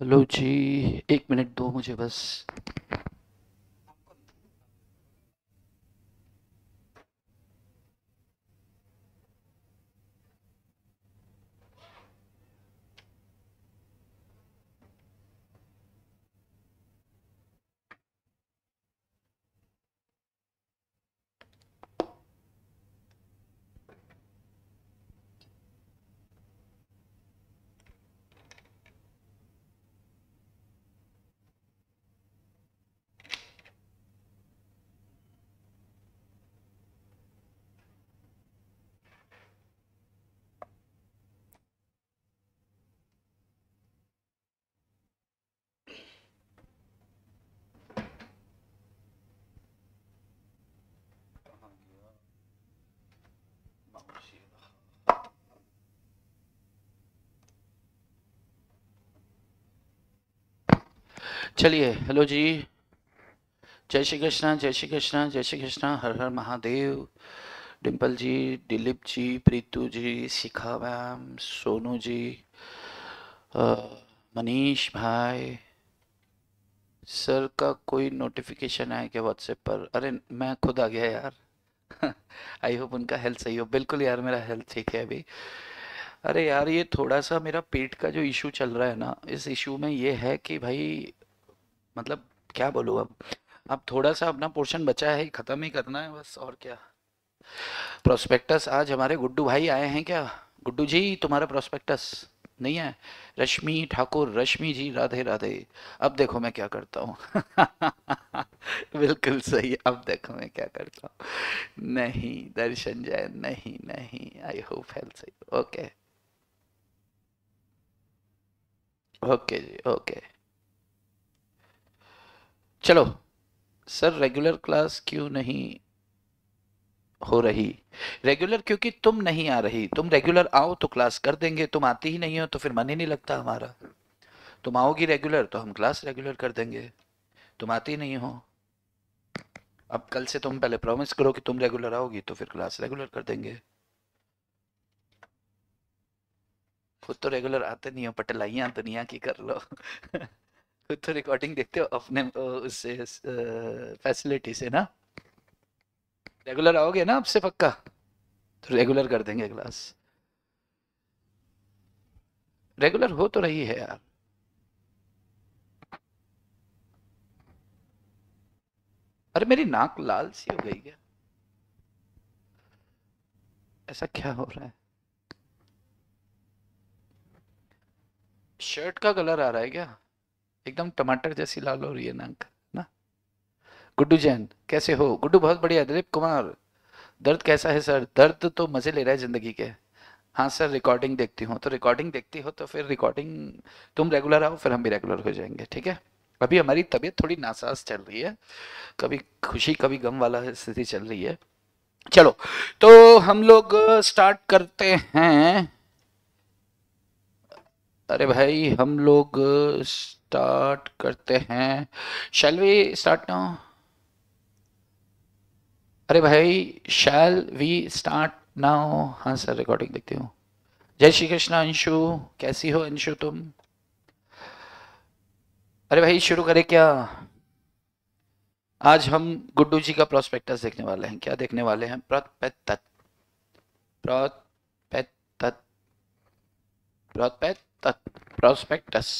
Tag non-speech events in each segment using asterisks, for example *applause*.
Hello जी एक minute दो मुझे बस चलिए हेलो जी जय श्री कृष्णा जय श्री कृष्णा जय श्री कृष्णा हर हर महादेव डिम्पल जी दिलीप जी प्रीतु जी शिखा मैम सोनू जी मनीष भाई सर का कोई नोटिफिकेशन आया क्या व्हाट्सएप पर अरे मैं खुद आ गया यार आई *laughs* होप उनका हेल्थ सही हो बिल्कुल यार मेरा हेल्थ ठीक है अभी अरे यार ये थोड़ा सा मेरा पेट का जो इशू चल रहा है ना इस इशू में ये है कि भाई मतलब क्या बोलू अब अब थोड़ा सा अपना पोर्शन बचा है ख़त्म ही करना है बस और क्या प्रोस्पेक्टस आज हमारे गुड्डू भाई आए हैं क्या गुड्डू जी तुम्हारा प्रोस्पेक्टस नहीं है रश्मि ठाकुर रश्मि जी राधे राधे अब देखो मैं क्या करता हूँ *laughs* बिल्कुल सही अब देखो मैं क्या करता हूँ नहीं दर्शन जय नहीं नहीं आई होप हेल्थ सही ओके ओके जी ओके चलो सर रेगुलर क्लास क्यों नहीं हो रही रेगुलर क्योंकि तुम नहीं आ रही तुम रेगुलर आओ तो क्लास कर देंगे तुम आती ही नहीं हो तो फिर मन ही नहीं लगता हमारा तुम आओगी रेगुलर तो हम क्लास रेगुलर कर देंगे तुम आती नहीं हो अब कल से तुम पहले प्रॉमिस करो कि तुम रेगुलर आओगी तो फिर क्लास रेगुलर कर देंगे खुद तो रेगुलर आते नहीं हो पटलाइयां दुनिया की कर लो *laughs* खुद तो रिकॉर्डिंग देखते हो अपने उससे फैसिलिटी से ना रेगुलर आओगे ना आपसे पक्का तो रेगुलर कर देंगे क्लास रेगुलर हो तो रही है यार अरे मेरी नाक लाल सी हो गई है ऐसा क्या हो रहा है शर्ट का कलर आ रहा है क्या एकदम टमाटर जैसी लाल हो रही है नाक ना गुड्डू जैन कैसे हो गुड्डू बहुत बढ़िया दिलीप कुमार दर्द कैसा है सर दर्द तो मज़े ले रहा है ज़िंदगी के हाँ सर रिकॉर्डिंग देखती हूँ तो रिकॉर्डिंग देखती हो तो फिर रिकॉर्डिंग तुम रेगुलर आओ फिर हम भी रेगुलर हो जाएंगे ठीक है अभी हमारी तबीयत थोड़ी नासाज चल रही है कभी खुशी कभी गम वाला स्थिति चल रही है चलो तो हम लोग स्टार्ट करते हैं अरे भाई हम लोग स्टार्ट करते हैं शैल वी स्टार्ट नाउ अरे भाई शैल वी स्टार्ट नाउ हाँ सर रिकॉर्डिंग देखती हूँ जय श्री कृष्ण अंशु कैसी हो अंशु तुम अरे भाई शुरू करें क्या आज हम गुड्डू जी का प्रोस्पेक्टस देखने वाले हैं क्या देखने वाले हैं प्रोत्पेतत प्रोत्पेतत प्रोत्पेतत प्रोस्पेक्टस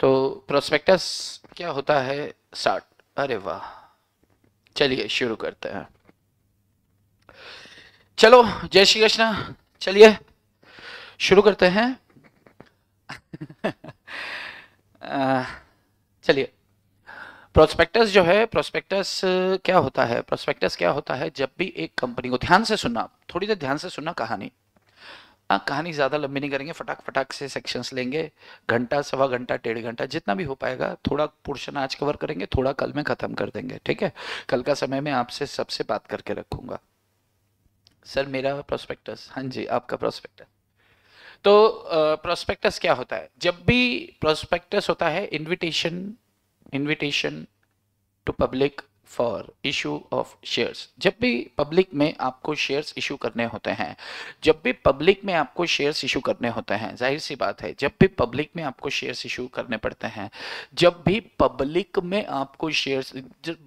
तो प्रोस्पेक्टस क्या होता है साठ अरे वाह चलिए शुरू करते हैं चलो जय श्री कृष्णा चलिए शुरू करते हैं *laughs* चलिए प्रोस्पेक्टस जो है प्रोस्पेक्टस क्या होता है प्रोस्पेक्टस क्या होता है जब भी एक कंपनी को ध्यान से सुनना थोड़ी देर ध्यान से सुनना कहानी हाँ कहानी ज़्यादा लंबी नहीं करेंगे फटाक फटाक से सेक्शंस लेंगे घंटा सवा घंटा डेढ़ घंटा जितना भी हो पाएगा थोड़ा पोर्शन आज कवर करेंगे थोड़ा कल में ख़त्म कर देंगे ठीक है कल का समय में आपसे सबसे बात करके रखूंगा सर मेरा प्रोस्पेक्टस हाँ जी आपका प्रोस्पेक्टस तो प्रोस्पेक्टस क्या होता है जब भी प्रोस्पेक्टस होता है invitation invitation to public for issue of shares जब भी पब्लिक में आपको शेयर्स इशू करने होते हैं जब भी पब्लिक में आपको शेयर्स इशू करने होते हैं जाहिर सी बात है जब भी पब्लिक में आपको शेयर्स इशू करने पड़ते हैं जब भी पब्लिक में आपको शेयर्स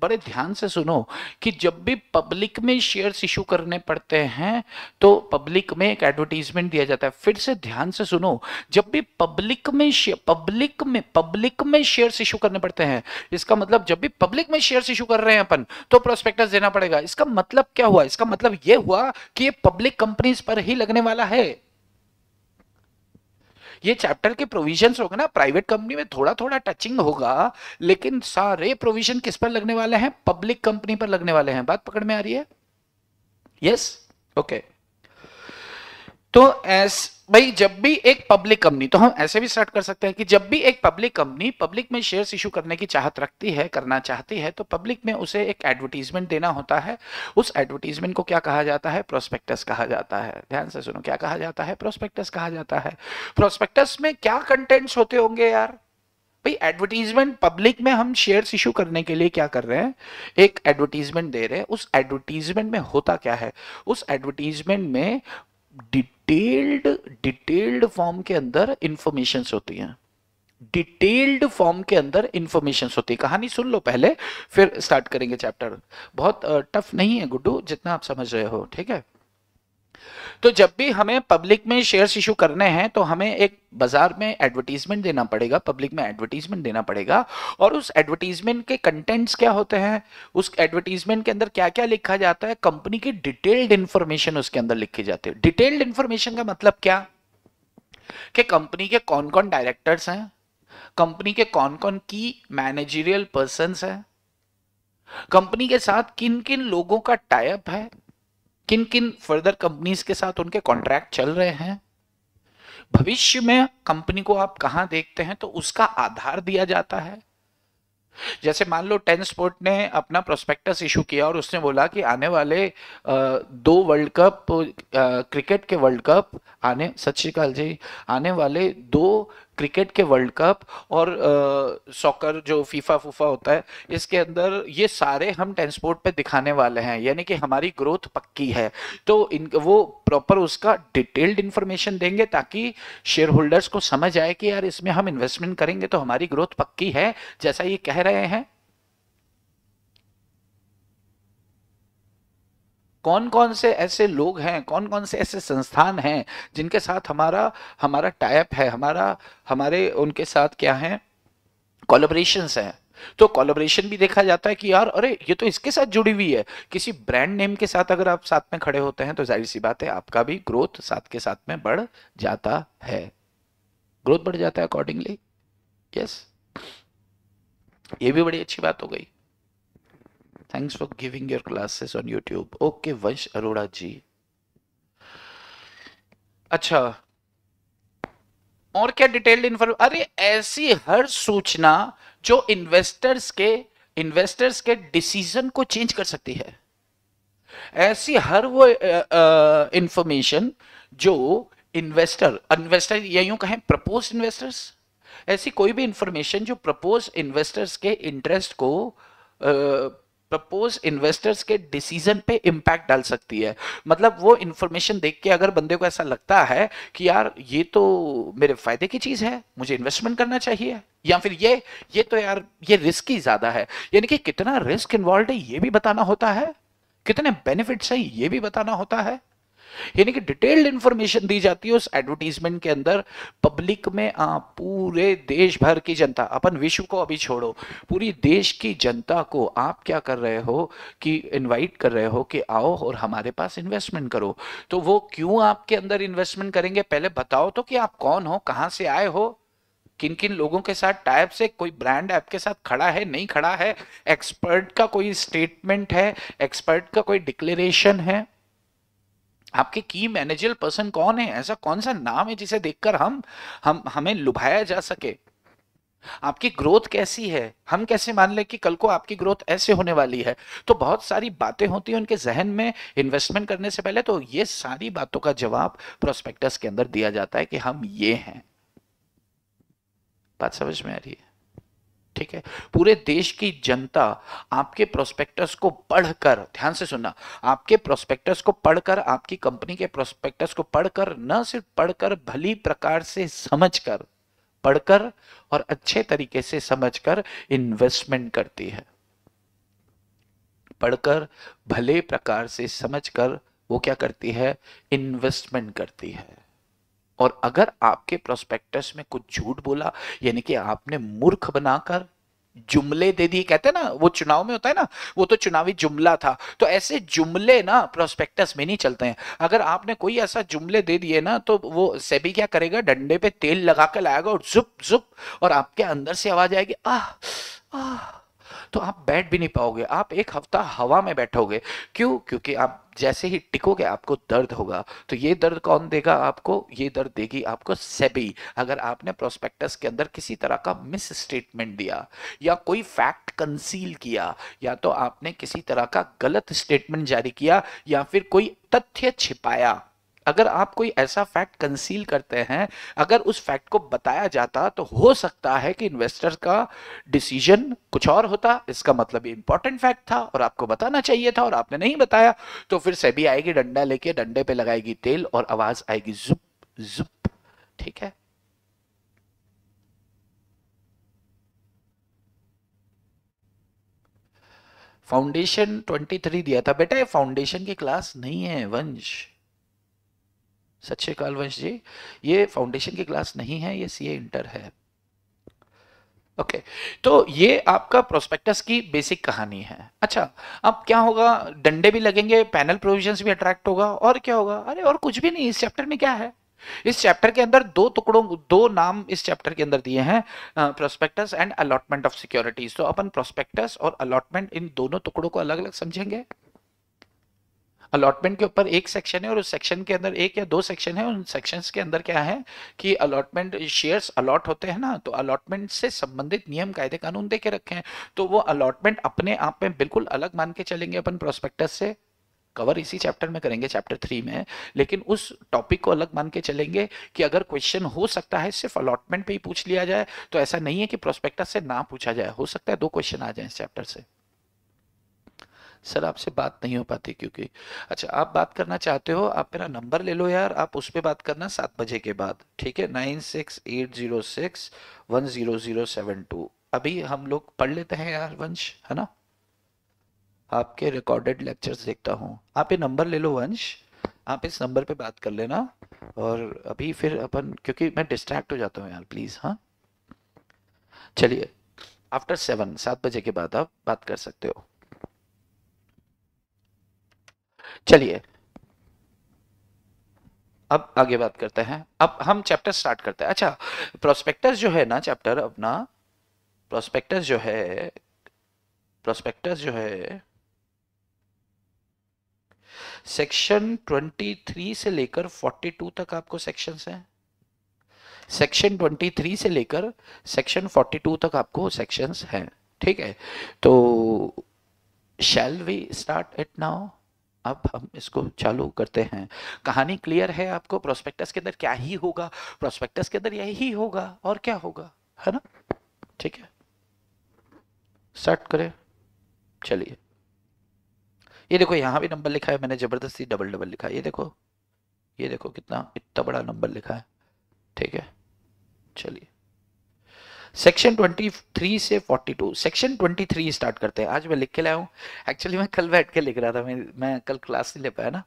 बड़े ध्यान से सुनो कि जब भी पब्लिक में शेयर्स इशू करने पड़ते हैं तो पब्लिक में एक एडवर्टीजमेंट दिया जाता है फिर से ध्यान से सुनो जब भी पब्लिक में पब्लिक में पब्लिक में शेयर्स इशू करने पड़ते हैं इसका मतलब जब भी पब्लिक में शेयर्स इशू कर रहे हैं अपन तो प्रोस्पेक्टस देना पड़ेगा इसका मतलब क्या हुआ इसका मतलब यह हुआ कि ये पब्लिक कंपनीज पर ही लगने वाला है ये चैप्टर के प्रोविजन होगा ना प्राइवेट कंपनी में थोड़ा थोड़ा टचिंग होगा लेकिन सारे प्रोविजन किस पर लगने वाले हैं पब्लिक कंपनी पर लगने वाले हैं बात पकड़ में आ रही है यस yes? Okay okay. तो एस भाई जब भी एक पब्लिक कंपनी तो हम ऐसे भी स्टार्ट कर सकते हैं कि जब भी एक पब्लिक कंपनी पब्लिक में शेयर्स इशू करने की चाहत रखती है करना चाहती है तो पब्लिक में उसे एक एडवर्टीजमेंट देना होता है उस एडवर्टीजमेंट को क्या कहा जाता है प्रोस्पेक्टस कहा जाता है ध्यान से सुनो क्या कहा जाता है प्रोस्पेक्टस कहा जाता है प्रोस्पेक्टस में क्या कंटेंट्स होते होंगे यार भाई एडवर्टीजमेंट पब्लिक में हम शेयर्स इशू करने के लिए क्या कर रहे हैं एक एडवर्टीजमेंट दे रहे हैं उस एडवर्टीजमेंट में होता क्या है उस एडवर्टीजमेंट में डिटेल्ड डिटेल्ड फॉर्म के अंदर इंफॉर्मेशन होती हैं डिटेल्ड फॉर्म के अंदर इंफॉर्मेशन होती है कहानी सुन लो पहले फिर स्टार्ट करेंगे चैप्टर बहुत टफ नहीं है गुड्डू जितना आप समझ रहे हो ठीक है तो जब भी हमें पब्लिक में शेयर्स इशू करने हैं तो हमें एक बाजार में एडवर्टीजमेंट देना पड़ेगा पब्लिक में एडवर्टीजमेंट देना पड़ेगा और उस एडवर्टीजमेंट के कंटेंट्स क्या होते हैं उस एडवर्टीजमेंट के अंदर क्या क्या लिखा जाता है कंपनी की डिटेल्ड इंफॉर्मेशन उसके अंदर लिखी जाती है डिटेल्ड इंफॉर्मेशन का मतलब क्या कि कंपनी के कौन कौन डायरेक्टर्स हैं कंपनी के कौन कौन की मैनेजरियल पर्सन है कंपनी के साथ किन किन लोगों का टाइप है किन किन फर्दर कंपनीज के साथ उनके कॉन्ट्रैक्ट चल रहे हैं भविष्य में कंपनी को आप कहा देखते हैं तो उसका आधार दिया जाता है जैसे मान लो टेन स्पोर्ट ने अपना प्रोस्पेक्टस इशू किया और उसने बोला कि आने वाले दो वर्ल्ड कप क्रिकेट के वर्ल्ड कप आने सत श्रीकाल जी आने वाले दो क्रिकेट के वर्ल्ड कप और सॉकर जो फीफा फूफा होता है इसके अंदर ये सारे हम ट्रांसपोर्ट पे दिखाने वाले हैं यानी कि हमारी ग्रोथ पक्की है तो इन वो प्रॉपर उसका डिटेल्ड इन्फॉर्मेशन देंगे ताकि शेयर होल्डर्स को समझ आए कि यार इसमें हम इन्वेस्टमेंट करेंगे तो हमारी ग्रोथ पक्की है जैसा ये कह रहे हैं कौन कौन से ऐसे लोग हैं कौन कौन से ऐसे संस्थान हैं जिनके साथ हमारा हमारा टाइप है हमारा हमारे उनके साथ क्या है कोलोब्रेशंस है तो कोलोब्रेशन भी देखा जाता है कि यार अरे ये तो इसके साथ जुड़ी हुई है किसी ब्रांड नेम के साथ अगर आप साथ में खड़े होते हैं तो जाहिर सी बात है आपका भी ग्रोथ साथ के साथ में बढ़ जाता है ग्रोथ बढ़ जाता है अकॉर्डिंगली यस ये भी बड़ी अच्छी बात हो गई thanks for giving your classes on YouTube okay Vansh Arora जी अच्छा और क्या डिटेल्ड इन्फॉर्मेशन अरे ऐसी हर सूचना जो इन्वेस्टर्स के इन्वेस्टर्स के डिसीजन को चेंज कर सकती है ऐसी हर वो इंफॉर्मेशन जो इन्वेस्टर इन्वेस्टर या यूं कहें प्रपोज इन्वेस्टर्स ऐसी कोई भी इंफॉर्मेशन जो प्रपोज इन्वेस्टर्स के इंटरेस्ट को uh, प्रपोज इन्वेस्टर्स के डिसीजन पे इम्पैक्ट डाल सकती है मतलब वो इन्फॉर्मेशन देख के अगर बंदे को ऐसा लगता है कि यार ये तो मेरे फायदे की चीज है मुझे इन्वेस्टमेंट करना चाहिए या फिर ये ये तो यार ये रिस्क ही ज्यादा है यानी कि कितना रिस्क इन्वॉल्व है ये भी बताना होता है कितने बेनिफिट्स हैं ये भी बताना होता है यानी कि डिटेल्ड इंफॉर्मेशन दी जाती है उस एडवर्टीजमेंट के अंदर पब्लिक में आ, पूरे देश भर की जनता अपन विश्व को अभी छोड़ो पूरी देश की जनता को आप क्या कर रहे हो कि इनवाइट कर रहे हो कि आओ और हमारे पास इन्वेस्टमेंट करो तो वो क्यों आपके अंदर इन्वेस्टमेंट करेंगे पहले बताओ तो कि आप कौन हो कहाँ से आए हो किन किन लोगों के साथ टाइप से कोई ब्रांड आपके साथ खड़ा है नहीं खड़ा है एक्सपर्ट का कोई स्टेटमेंट है एक्सपर्ट का कोई डिक्लेरेशन है आपके की मैनेजर पर्सन कौन है ऐसा कौन सा नाम है जिसे देखकर हम हम हमें लुभाया जा सके आपकी ग्रोथ कैसी है हम कैसे मान लें कि कल को आपकी ग्रोथ ऐसे होने वाली है तो बहुत सारी बातें होती हैं उनके जहन में इन्वेस्टमेंट करने से पहले तो ये सारी बातों का जवाब प्रोस्पेक्टस के अंदर दिया जाता है कि हम ये हैं बात समझ में आ रही है ठीक है पूरे देश की जनता आपके प्रोस्पेक्टस को पढ़कर ध्यान से सुनना आपके प्रोस्पेक्टस को पढ़कर आपकी कंपनी के प्रोस्पेक्टस को पढ़कर न सिर्फ पढ़कर भली प्रकार से समझकर पढ़कर और अच्छे तरीके से समझकर इन्वेस्टमेंट करती है पढ़कर भले प्रकार से समझकर वो क्या करती है इन्वेस्टमेंट करती है और अगर आपके प्रोस्पेक्टस में कुछ झूठ बोला यानी कि आपने मूर्ख बनाकर जुमले दे दिए कहते हैं ना वो चुनाव में होता है ना वो तो चुनावी जुमला था तो ऐसे जुमले ना प्रोस्पेक्टस में नहीं चलते हैं अगर आपने कोई ऐसा जुमले दे दिए ना तो वो सेबी क्या करेगा डंडे पे तेल लगा कर लाएगा और जुप जुप और आपके अंदर से आवाज आएगी आह आह तो आप बैठ भी नहीं पाओगे आप एक हफ्ता हवा में बैठोगे क्यों क्योंकि आप जैसे ही टिकोगे आपको दर्द होगा तो ये दर्द कौन देगा आपको ये दर्द देगी आपको सेबी अगर आपने प्रोस्पेक्टस के अंदर किसी तरह का मिस स्टेटमेंट दिया या कोई फैक्ट कंसील किया या तो आपने किसी तरह का गलत स्टेटमेंट जारी किया या फिर कोई तथ्य छिपाया अगर आप कोई ऐसा फैक्ट कंसील करते हैं अगर उस फैक्ट को बताया जाता तो हो सकता है कि इन्वेस्टर का डिसीजन कुछ और होता इसका मतलब ये इंपॉर्टेंट फैक्ट था और आपको बताना चाहिए था और आपने नहीं बताया तो फिर सेबी आएगी डंडा लेके डंडे पे लगाएगी तेल और आवाज आएगी जुप जुप ठीक है फाउंडेशन 23 दिया था बेटा ये फाउंडेशन की क्लास नहीं है वंश सत श्रीकाल वंश जी ये फाउंडेशन की क्लास नहीं है ये सीए इंटर है ओके okay. तो ये आपका प्रोस्पेक्टस की बेसिक कहानी है अच्छा अब क्या होगा डंडे भी लगेंगे पैनल प्रोविजंस भी अट्रैक्ट होगा और क्या होगा अरे और कुछ भी नहीं इस चैप्टर में क्या है इस चैप्टर के अंदर दो टुकड़ों दो नाम इस चैप्टर के अंदर दिए हैं prospectus and allotment of securities तो अपन प्रोस्पेक्टस और अलॉटमेंट इन दोनों टुकड़ों को अलग अलग समझेंगे अलॉटमेंट के ऊपर एक सेक्शन है और उस सेक्शन के अंदर एक या दो सेक्शन है उन सेक्शन के अंदर क्या है कि अलॉटमेंट शेयर्स अलॉट होते हैं ना तो अलॉटमेंट से संबंधित नियम कायदे कानून दे के रखे हैं तो वो अलॉटमेंट अपने आप में बिल्कुल अलग मान के चलेंगे अपन प्रोस्पेक्टस से कवर इसी चैप्टर में करेंगे चैप्टर थ्री में लेकिन उस टॉपिक को अलग मान के चलेंगे कि अगर क्वेश्चन हो सकता है सिर्फ अलॉटमेंट पे ही पूछ लिया जाए तो ऐसा नहीं है कि प्रोस्पेक्टस से ना पूछा जाए हो सकता है दो क्वेश्चन आ जाए इस चैप्टर से सर आपसे बात नहीं हो पाती क्योंकि अच्छा आप बात करना चाहते हो आप मेरा नंबर ले लो यार आप उस पर बात करना सात बजे के बाद ठीक है nine six eight zero six one zero zero seven two अभी हम लोग पढ़ लेते हैं यार वंश है ना आपके रिकॉर्डेड लेक्चर्स देखता हूँ आप ये नंबर ले लो वंश आप इस नंबर पे बात कर लेना और अभी फिर अपन क्योंकि मैं डिस्ट्रैक्ट हो जाता हूँ यार प्लीज़ हाँ चलिए आफ्टर सेवन सात बजे के बाद आप बात कर सकते हो चलिए अब आगे बात करते हैं अब हम चैप्टर स्टार्ट करते हैं अच्छा प्रोस्पेक्टस जो है ना चैप्टर अपना प्रोस्पेक्टस जो है प्रोस्पेक्टस जो है सेक्शन 23 से लेकर 42 तक आपको सेक्शंस हैं सेक्शन 23 से लेकर सेक्शन 42 तक आपको सेक्शंस हैं ठीक है तो shall we start it now अब हम इसको चालू करते हैं कहानी क्लियर है आपको प्रोस्पेक्टस के अंदर क्या ही होगा प्रोस्पेक्टस के अंदर यही होगा और क्या होगा है ना ठीक है स्टार्ट करें चलिए ये देखो यहां भी नंबर लिखा है मैंने जबरदस्ती डबल डबल लिखा है ये देखो ये देखो कितना इतना बड़ा नंबर लिखा है ठीक है चलिए सेक्शन 23 से 42 सेक्शन 23 स्टार्ट करते हैं आज मैं लिख के लाया हूँ एक्चुअली मैं कल बैठ के लिख रहा था मैं मैं कल क्लास नहीं ले पाया ना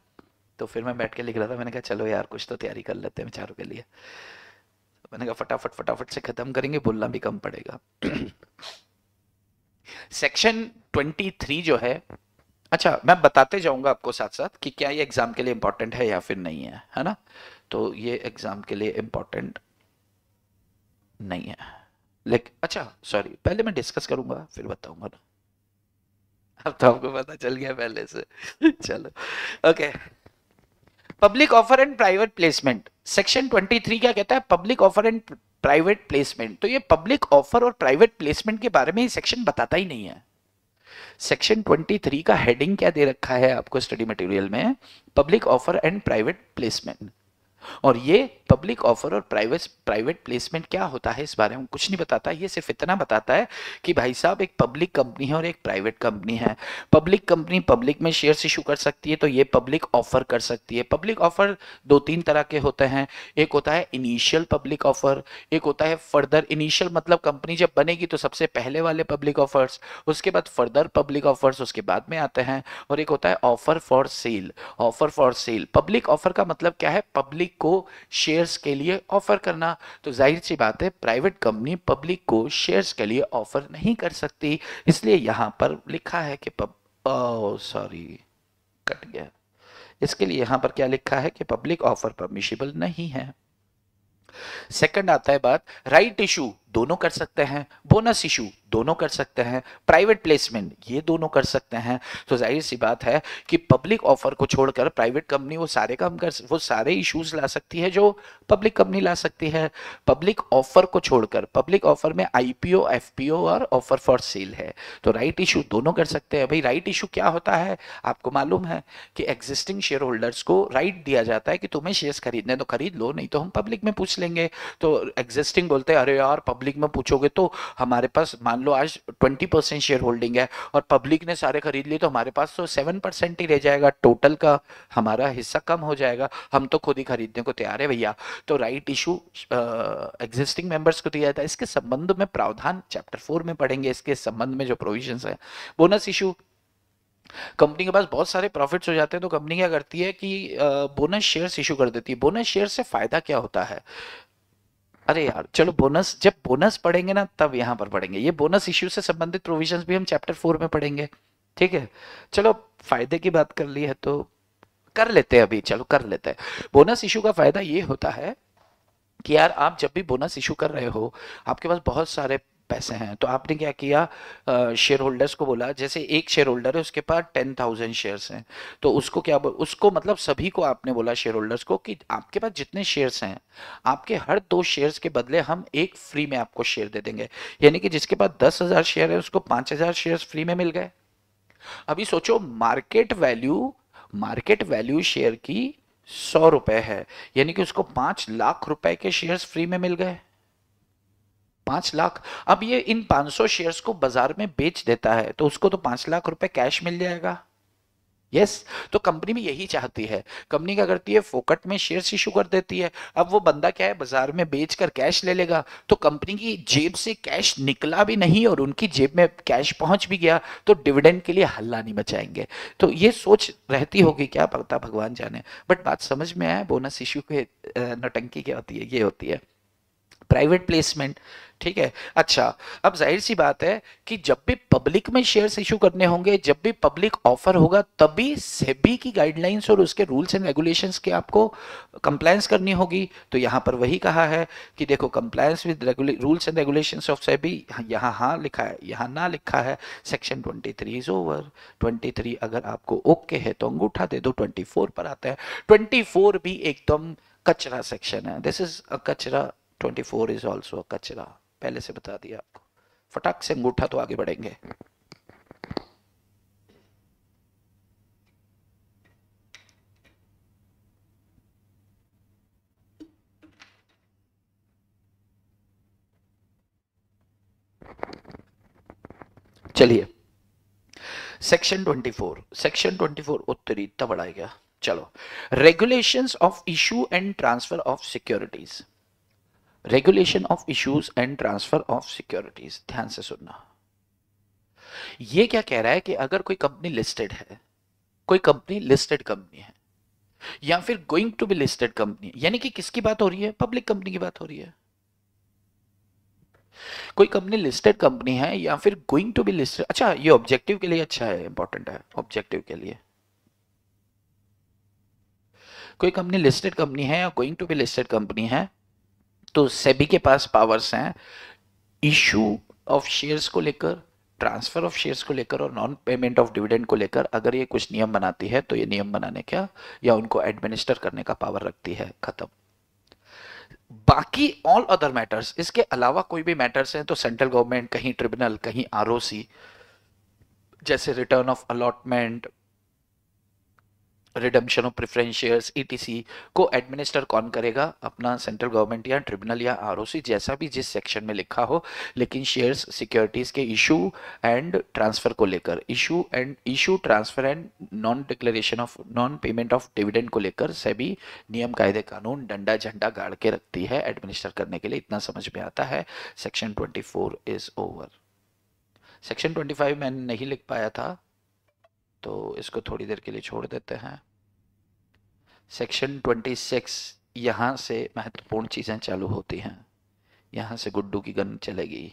तो फिर मैं बैठ के लिख रहा था मैंने कहा चलो यार कुछ तो तैयारी कर लेते हैं विचारों के लिए तो मैंने कहा फटाफट फटाफट से खत्म करेंगे बोलना भी कम पड़ेगा सेक्शन *clears throat* 23 जो है अच्छा मैं बताते जाऊंगा आपको साथ साथ कि क्या ये एग्जाम के लिए इम्पोर्टेंट है या फिर नहीं है है ना तो ये एग्जाम के लिए इम्पोर्टेंट नहीं है लेकिन अच्छा सॉरी पहले मैं डिस्कस करूंगा फिर बताऊंगा ना अब तो आपको पता चल गया पहले से चलो okay public offer and private placement section 23 क्या कहता है public offer and private placement तो ये पब्लिक ऑफर और प्राइवेट प्लेसमेंट के बारे में सेक्शन बताता ही नहीं है सेक्शन 23 का हेडिंग क्या दे रखा है आपको स्टडी मटेरियल में public offer and private placement और ये पब्लिक ऑफर और प्राइवेट प्राइवेट प्लेसमेंट क्या होता है इस बारे में कुछ नहीं बताता ये सिर्फ इतना बताता है कि भाई साहब एक पब्लिक कंपनी है और एक प्राइवेट कंपनी है पब्लिक कंपनी पब्लिक में शेयर्स इशू कर सकती है तो ये पब्लिक ऑफर कर सकती है पब्लिक ऑफर दो तीन तरह के होते हैं एक होता है इनिशियल पब्लिक ऑफर एक होता है फर्दर इनिशियल मतलब कंपनी जब बनेगी तो सबसे पहले वाले पब्लिक ऑफर्स उसके बाद फर्दर पब्लिक ऑफर्स उसके बाद में आते हैं और एक होता है offer for sale offer for sale public offer का मतलब क्या है पब्लिक पब्लिक को शेयर्स के लिए ऑफर करना तो जाहिर सी बात है प्राइवेट कंपनी पब्लिक को शेयर्स के लिए ऑफर नहीं कर सकती इसलिए यहाँ पर लिखा है कि सॉरी oh, कट गया इसके लिए यहाँ पर क्या लिखा है कि पब्लिक ऑफर परमिशिबल नहीं है सेकंड आता है बात राइट इशू दोनों कर सकते हैं बोनस इशू दोनों कर सकते हैं प्राइवेट प्लेसमेंट ये दोनों कर सकते हैं तो जाहिर सी बात है कि पब्लिक ऑफर को छोड़कर प्राइवेट कंपनी वो सारे काम कर वो सारे इश्यूज ला सकती है जो पब्लिक कंपनी ला सकती है पब्लिक ऑफर को छोड़कर पब्लिक ऑफर में आईपीओ एफपीओ और ऑफर फॉर सेल है तो राइट इशू दोनों कर सकते हैं भाई राइट इशू क्या होता है आपको मालूम है कि एग्जिस्टिंग शेयर होल्डर्स को राइट right दिया जाता है कि तुम्हें शेयर खरीदने तो खरीद लो नहीं तो हम पब्लिक में पूछ लेंगे तो एग्जिस्टिंग बोलते हैं अरे यार पब्लिक में पूछोगे तो हमारे पास मान लो आज ट्वेंटी परसेंट शेयर होल्डिंग है और पब्लिक ने सारे खरीद लिए तो हमारे पास तो सेवन परसेंट ही रह जाएगा टोटल का हमारा हिस्सा कम हो जाएगा हम तो खुद ही खरीदने को तैयार है भैया तो राइट इशू एग्जिस्टिंग मेंबर्स को दिया जाता है इसके संबंध में प्रावधान चैप्टर फोर में पढ़ेंगे इसके संबंध में जो प्रोविजन है बोनस इशू कंपनी के पास बहुत सारे प्रॉफिट्स हो जाते हैं तो कंपनी क्या करती है कि बोनस शेयर्स इशू कर देती है बोनस शेयर से फायदा क्या होता है अरे यार चलो बोनस जब बोनस पढ़ेंगे ना तब यहाँ पर पढ़ेंगे ये बोनस इश्यू से संबंधित प्रोविजंस भी हम चैप्टर फोर में पढ़ेंगे ठीक है चलो फायदे की बात कर ली है तो कर लेते हैं अभी चलो कर लेते हैं बोनस इशू का फायदा ये होता है कि यार आप जब भी बोनस इशू कर रहे हो आपके पास बहुत सारे पैसे हैं तो आपने क्या किया शेयर होल्डर्स को बोला जैसे एक शेयर होल्डर है उसके पास टेन थाउजेंड शेयर्स हैं तो उसको क्या उसको मतलब सभी को आपने बोला शेयर होल्डर्स को कि आपके पास जितने शेयर्स हैं आपके हर दो शेयर्स के बदले हम एक फ्री में आपको शेयर दे देंगे यानी कि जिसके पास दस हजार शेयर है उसको पांच हजार शेयर फ्री में मिल गए अभी सोचो market value market value share की सौ रुपए है यानी कि उसको पांच लाख रुपए के शेयर्स फ्री में मिल गए पांच लाख अब ये इन 500 शेयर्स को बाजार में बेच देता है तो उसको तो पांच लाख रुपए कैश मिल जाएगा यस yes, तो कंपनी भी यही चाहती है कंपनी क्या करती है फोकट में शेयर इशू कर देती है अब वो बंदा क्या है बाजार में बेच कर कैश ले लेगा तो कंपनी की जेब से कैश निकला भी नहीं और उनकी जेब में कैश पहुंच भी गया तो डिविडेंड के लिए हल्ला नहीं बचाएंगे तो ये सोच रहती होगी क्या पता भगवान जाने बट बात समझ में आया बोनस इश्यू के नटंकी क्या होती है ये होती है प्राइवेट प्लेसमेंट ठीक है अच्छा अब जाहिर सी बात है कि जब भी पब्लिक में शेयर्स इशू करने होंगे जब भी पब्लिक ऑफर होगा तभी सेबी की गाइडलाइंस और उसके रूल्स एंड रेगुलेशंस के आपको कंप्लायंस करनी होगी तो यहाँ पर वही कहा है कि देखो compliance with rules and regulations of SEBI यहाँ हाँ लिखा है यहाँ ना लिखा है section twenty three is over twenty three अगर आपको ओके है तो अंगूठा दे दो ट्वेंटी फोर पर आता है ट्वेंटी फोर भी एकदम कचरा सेक्शन है दिस इज अ कचरा ट्वेंटी फोर इज ऑल्सो कचरा पहले से बता दिया आपको फटाक से अंगूठा तो आगे बढ़ेंगे चलिए सेक्शन 24 सेक्शन 24 उत्तरी इतना बढ़ाएगा चलो regulations of issue and transfer of securities regulation of issues and transfer of securities ध्यान से सुनना ये क्या कह रहा है कि अगर कोई कंपनी लिस्टेड है कोई कंपनी लिस्टेड कंपनी है या फिर going to be listed company यानी कि किसकी बात हो रही है पब्लिक कंपनी की बात हो रही है कोई कंपनी लिस्टेड कंपनी है या फिर गोइंग टू बी लिस्टेड अच्छा ये ऑब्जेक्टिव के लिए अच्छा है इंपॉर्टेंट है ऑब्जेक्टिव के लिए कोई कंपनी लिस्टेड कंपनी है या going to be listed company है तो सेबी के पास पावर्स हैं इशू ऑफ शेयर्स को लेकर ट्रांसफर ऑफ शेयर्स को लेकर और नॉन पेमेंट ऑफ डिविडेंड को लेकर अगर ये कुछ नियम बनाती है तो ये नियम बनाने का या उनको एडमिनिस्टर करने का पावर रखती है खत्म बाकी ऑल अदर मैटर्स इसके अलावा कोई भी मैटर्स हैं तो सेंट्रल गवर्नमेंट कहीं ट्रिब्यूनल कहीं आर जैसे return of allotment redemption of preference etc को एडमिनिस्टर कौन करेगा अपना सेंट्रल गवर्नमेंट या ट्रिब्यूनल या आरओसी जैसा भी जिस सेक्शन में लिखा हो लेकिन शेयर्स सिक्योरिटीज के इशू एंड ट्रांसफर को लेकर issue and issue transfer and non declaration of non payment of dividend को लेकर सभी नियम कायदे कानून डंडा झंडा गाड़ के रखती है एडमिनिस्टर करने के लिए इतना समझ में आता है section twenty four is over section twenty five मैंने नहीं लिख पाया था तो इसको थोड़ी देर के लिए छोड़ देते हैं सेक्शन 26 यहाँ से महत्वपूर्ण चीज़ें चालू होती हैं यहाँ से गुड्डू की गन चलेगी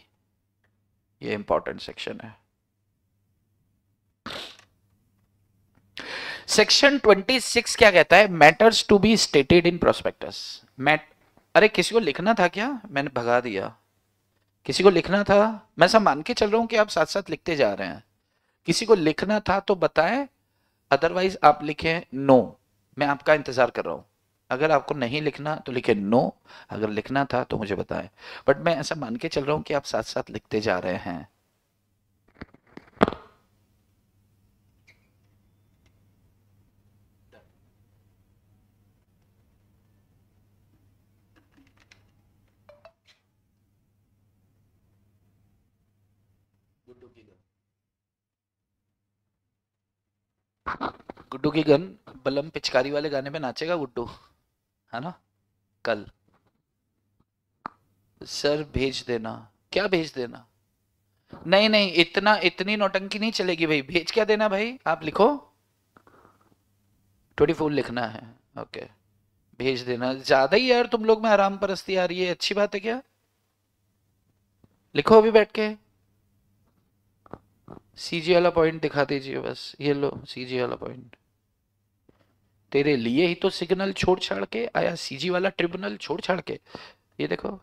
ये इम्पोर्टेंट सेक्शन है सेक्शन 26 क्या कहता है matters to be stated in prospectus मैट अरे किसी को लिखना था क्या मैंने भगा दिया किसी को लिखना था मैं सब मान के चल रहा हूँ कि आप साथ साथ लिखते जा रहे हैं किसी को लिखना था तो बताएं अदरवाइज आप लिखें नो मैं आपका इंतजार कर रहा हूं अगर आपको नहीं लिखना तो लिखे नो अगर लिखना था तो मुझे बताएं बट मैं ऐसा मान के चल रहा हूं कि आप साथ साथ लिखते जा रहे हैं गुड्डू की गन बलम पिचकारी वाले गाने पे नाचेगा गुड्डू है ना कल सर भेज देना क्या भेज देना नहीं नहीं इतना इतनी नोटंकी नहीं चलेगी भाई भेज क्या देना भाई आप लिखो ट्वेंटी फोर लिखना है ओके भेज देना ज्यादा ही यार तुम लोग में आराम परस्ती आ रही है अच्छी बात है क्या लिखो अभी बैठ के सीजी वाला पॉइंट दिखा दीजिए बस ये लो सीजी वाला पॉइंट तेरे लिए ही तो सिग्नल छोड़ छाड़ के आया सीजी वाला ट्रिब्यूनल छोड़ छाड़ के ये देखो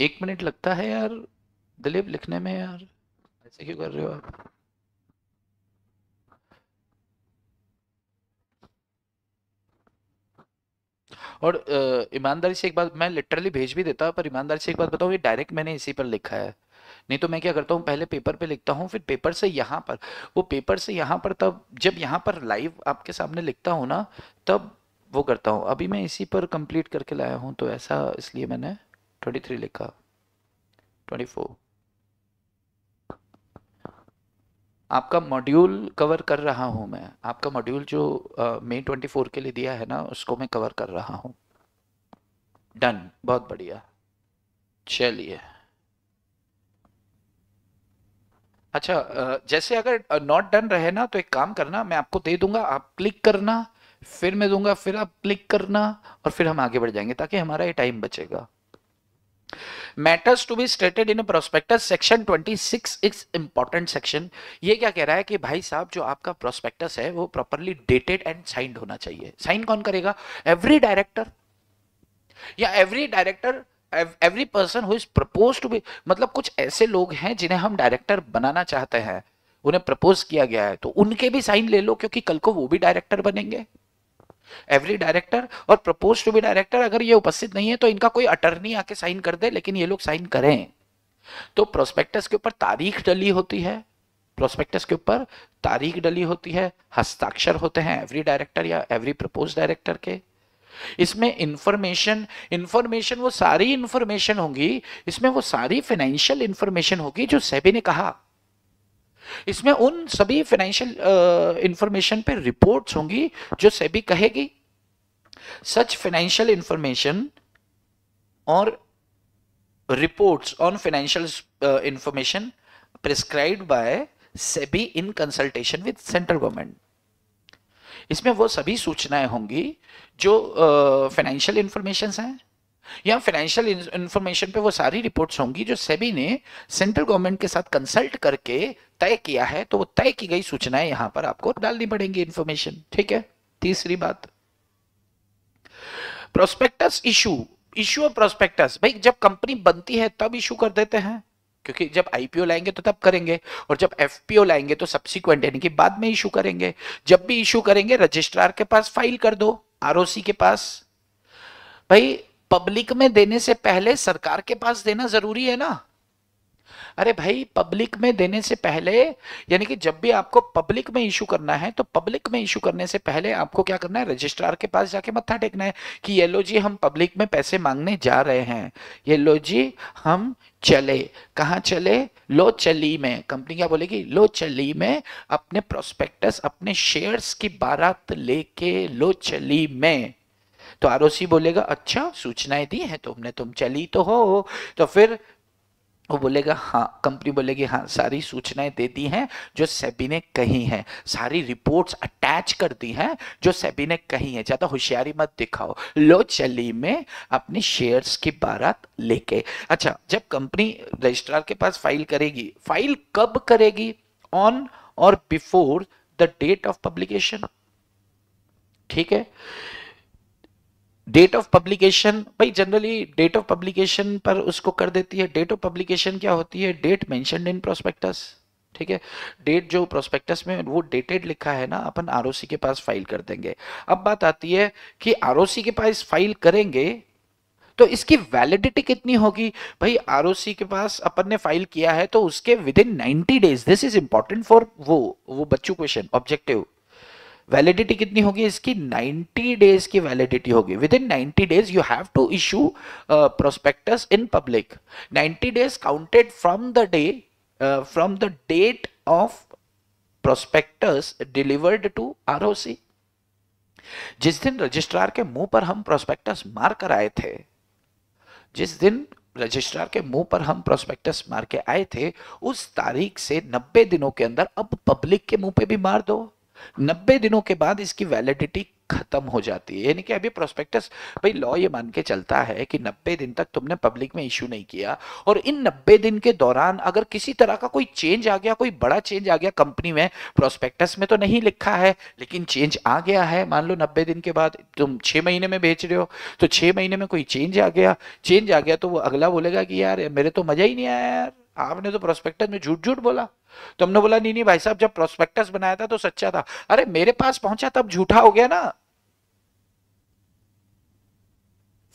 एक मिनट लगता है यार दिलीप लिखने में यार ऐसे क्यों कर रहे हो आप और ईमानदारी से एक बात मैं लिटरली भेज भी देता पर ईमानदारी से एक बात बताऊँ ये डायरेक्ट मैंने इसी पर लिखा है नहीं तो मैं क्या करता हूँ पहले पेपर पे लिखता हूँ फिर पेपर से यहाँ पर वो पेपर से यहाँ पर तब जब यहाँ पर लाइव आपके सामने लिखता हूँ ना तब वो करता हूँ अभी मैं इसी पर कंप्लीट करके लाया हूँ तो ऐसा इसलिए मैंने ट्वेंटी थ्री लिखा ट्वेंटी फोर आपका मॉड्यूल कवर कर रहा हूं मैं आपका मॉड्यूल जो मई ट्वेंटी फोर के लिए दिया है ना उसको मैं कवर कर रहा हूं डन बहुत बढ़िया चलिए अच्छा जैसे अगर नॉट डन रहे ना तो एक काम करना मैं आपको दे दूंगा आप क्लिक करना फिर मैं दूंगा फिर आप क्लिक करना और फिर हम आगे बढ़ जाएंगे ताकि हमारा ये टाइम बचेगा matters to be stated in prospectus section 26 is important section ये क्या कह रहा है कि भाई साहब जो आपका प्रोस्पेक्टस है वो प्रॉपरली डेटेड एंड साइंड होना चाहिए साइन कौन करेगा एवरी डायरेक्टर या every director every person who is propose to be मतलब कुछ ऐसे लोग हैं जिन्हें हम डायरेक्टर बनाना चाहते हैं उन्हें प्रपोज किया गया है तो उनके भी साइन ले लो क्योंकि कल को वो भी डायरेक्टर बनेंगे एवरी डायरेक्टर और प्रपोज टू बी डायरेक्टर अगर ये उपस्थित नहीं है तो इनका कोई अटर्नी आके साइन कर दे लेकिन ये लोग साइन करें तो प्रोस्पेक्टस के ऊपर तारीख डली होती है प्रोस्पेक्टस के ऊपर तारीख डली होती है हस्ताक्षर होते हैं एवरी डायरेक्टर या एवरी प्रपोज डायरेक्टर के इसमें इंफॉर्मेशन इंफॉर्मेशन वो सारी इंफॉर्मेशन होगी इसमें वो सारी फाइनेंशियल इंफॉर्मेशन होगी जो सेबी ने कहा इसमें उन सभी फाइनेंशियल इंफॉर्मेशन uh, पे रिपोर्ट्स होंगी जो सेबी कहेगी सच फाइनेंशियल इंफॉर्मेशन और reports on financial information prescribe by SEBI in consultation with central government इसमें वो सभी सूचनाएं होंगी जो फाइनेंशियल uh, इंफॉर्मेशन हैं यहाँ फाइनेंशियल इंफॉर्मेशन पे वो सारी रिपोर्ट्स होंगी जो सेबी ने सेंट्रल गवर्नमेंट के साथ कंसल्ट करके तय किया है तो वो तय की गई सूचनाएं यहां पर आपको डालनी पड़ेंगी इंफॉर्मेशन ठीक है तीसरी बात prospectus issue issue of prospectus भाई जब कंपनी बनती है तब इशू कर देते हैं क्योंकि जब आईपीओ लाएंगे तो तब करेंगे और जब एफपीओ लाएंगे तो सब्सिक्वेंट यानी कि बाद में इशू करेंगे जब भी इशू करेंगे रजिस्ट्रार के पास फाइल कर दो आरओसी के पास भाई पब्लिक में देने से पहले सरकार के पास देना जरूरी है ना अरे भाई पब्लिक में देने से पहले यानी कि जब भी आपको पब्लिक में इशू करना है तो पब्लिक में इशू करने से पहले आपको क्या करना है रजिस्ट्रार के पास जाके मत्था टेकना है कि ये लो जी हम पब्लिक में पैसे मांगने जा रहे हैं ये लो जी हम चले कहाँ चले लो चली में कंपनी क्या बोलेगी लो चली में अपने प्रोस्पेक्टस अपने शेयर्स की बारात लेके लो चली में तो आर बोलेगा अच्छा सूचनाएं दी हैं तुमने तुम चली तो हो तो फिर वो बोलेगा हाँ कंपनी बोलेगी हाँ सारी सूचनाएं दे दी हैं जो सेबी ने कही हैं सारी रिपोर्ट्स अटैच कर दी हैं जो सेबी ने कही हैं ज़्यादा होशियारी मत दिखाओ लो चली में अपने शेयर्स की बारात लेके अच्छा जब कंपनी रजिस्ट्रार के पास फाइल करेगी फाइल कब करेगी ऑन और before the date of publication ठीक है डेट ऑफ पब्लिकेशन भाई जनरली डेट ऑफ पब्लिकेशन पर उसको कर देती है डेट ऑफ पब्लिकेशन क्या होती है डेट मेंशन इन प्रोस्पेक्टस ठीक है डेट जो प्रोस्पेक्टस में वो डेटेड लिखा है ना अपन आर के पास फाइल कर देंगे अब बात आती है कि आर के पास फाइल करेंगे तो इसकी वैलिडिटी कितनी होगी भाई आर के पास अपन ने फाइल किया है तो उसके within ninety days this is important for वो वो बच्चों क्वेश्चन ऑब्जेक्टिव वैलिडिटी कितनी होगी इसकी 90 डेज की वैलिडिटी होगी within 90 days you have to issue prospectus in public 90 days counted from the day from the date of prospectus delivered to ROC जिस दिन रजिस्ट्रार के मुंह पर हम प्रोस्पेक्टस मार कर आए थे जिस दिन रजिस्ट्रार के मुंह पर हम प्रोस्पेक्टस मार के आए थे उस तारीख से 90 दिनों के अंदर अब पब्लिक के मुंह पे भी मार दो नब्बे दिनों के बाद इसकी वैलिडिटी खत्म हो जाती है यानी कि अभी प्रोस्पेक्टस भाई लॉ ये मान के चलता है कि 90 दिन तक तुमने पब्लिक में इशू नहीं किया और इन 90 दिन के दौरान अगर किसी तरह का कोई चेंज आ गया कोई बड़ा चेंज आ गया कंपनी में प्रोस्पेक्टस में तो नहीं लिखा है लेकिन चेंज आ गया है मान लो नब्बे दिन के बाद तुम छः महीने में बेच रहे हो तो छः महीने में कोई चेंज आ गया चेंज आ गया तो वो अगला बोलेगा कि यार मेरे तो मज़ा ही नहीं आया यार आपने तो प्रोस्पेक्टस में झूठ झूठ बोला तो हमने बोला नहीं नहीं भाई साहब जब प्रोस्पेक्टस बनाया था तो सच्चा था अरे मेरे पास पहुंचा तब झूठा हो गया ना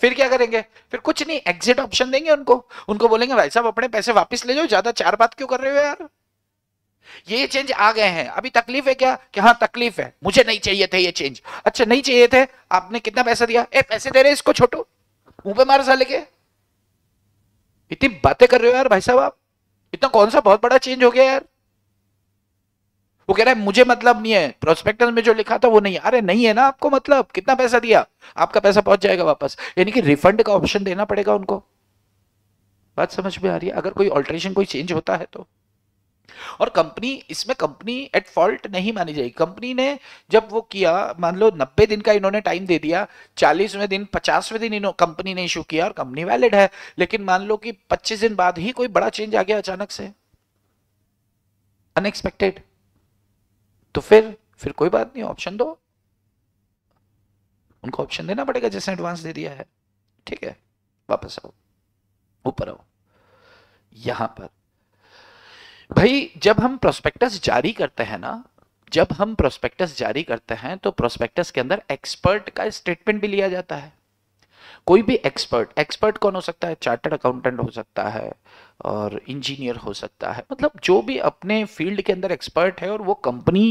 फिर क्या करेंगे फिर कुछ नहीं एग्जिट ऑप्शन देंगे उनको उनको बोलेंगे भाई साहब अपने पैसे वापस ले जाओ ज्यादा चार बात क्यों कर रहे हो यार ये चेंज आ गए हैं अभी तकलीफ है क्या कि हाँ तकलीफ है मुझे नहीं चाहिए थे ये चेंज अच्छा नहीं चाहिए थे आपने कितना पैसा दिया ए पैसे दे रहे इसको छोटो मुंह पे मार सा लेके इतनी बातें कर रहे हो यार भाई साहब आप इतना कौन सा बहुत बड़ा चेंज हो गया यार वो कह रहा है मुझे मतलब नहीं है प्रोस्पेक्टस में जो लिखा था वो नहीं अरे नहीं है ना आपको मतलब कितना पैसा दिया आपका पैसा पहुंच जाएगा वापस यानी कि रिफंड का ऑप्शन देना पड़ेगा उनको बात समझ में आ रही है अगर कोई ऑल्ट्रेशन कोई चेंज होता है तो और कंपनी इसमें कंपनी एट फॉल्ट नहीं मानी जाएगी कंपनी ने जब वो किया मान लो नब्बे दिन का इन्होंने टाइम दे दिया चालीसवें दिन पचासवें दिन कंपनी ने इशू किया और कंपनी वैलिड है लेकिन मान लो कि पच्चीस दिन बाद ही कोई बड़ा चेंज आ गया अचानक से अनएक्सपेक्टेड तो फिर फिर कोई बात नहीं ऑप्शन दो उनको ऑप्शन देना पड़ेगा जैसे एडवांस दे दिया है ठीक है वापस आओ ऊपर आओ यहां पर भाई जब हम प्रोस्पेक्टस जारी करते हैं ना जब हम प्रोस्पेक्टस जारी करते हैं तो प्रोस्पेक्टस के अंदर एक्सपर्ट का स्टेटमेंट भी लिया जाता है कोई भी एक्सपर्ट एक्सपर्ट कौन हो सकता है चार्टर्ड अकाउंटेंट हो सकता है और इंजीनियर हो सकता है मतलब जो भी अपने फील्ड के अंदर एक्सपर्ट है और वो कंपनी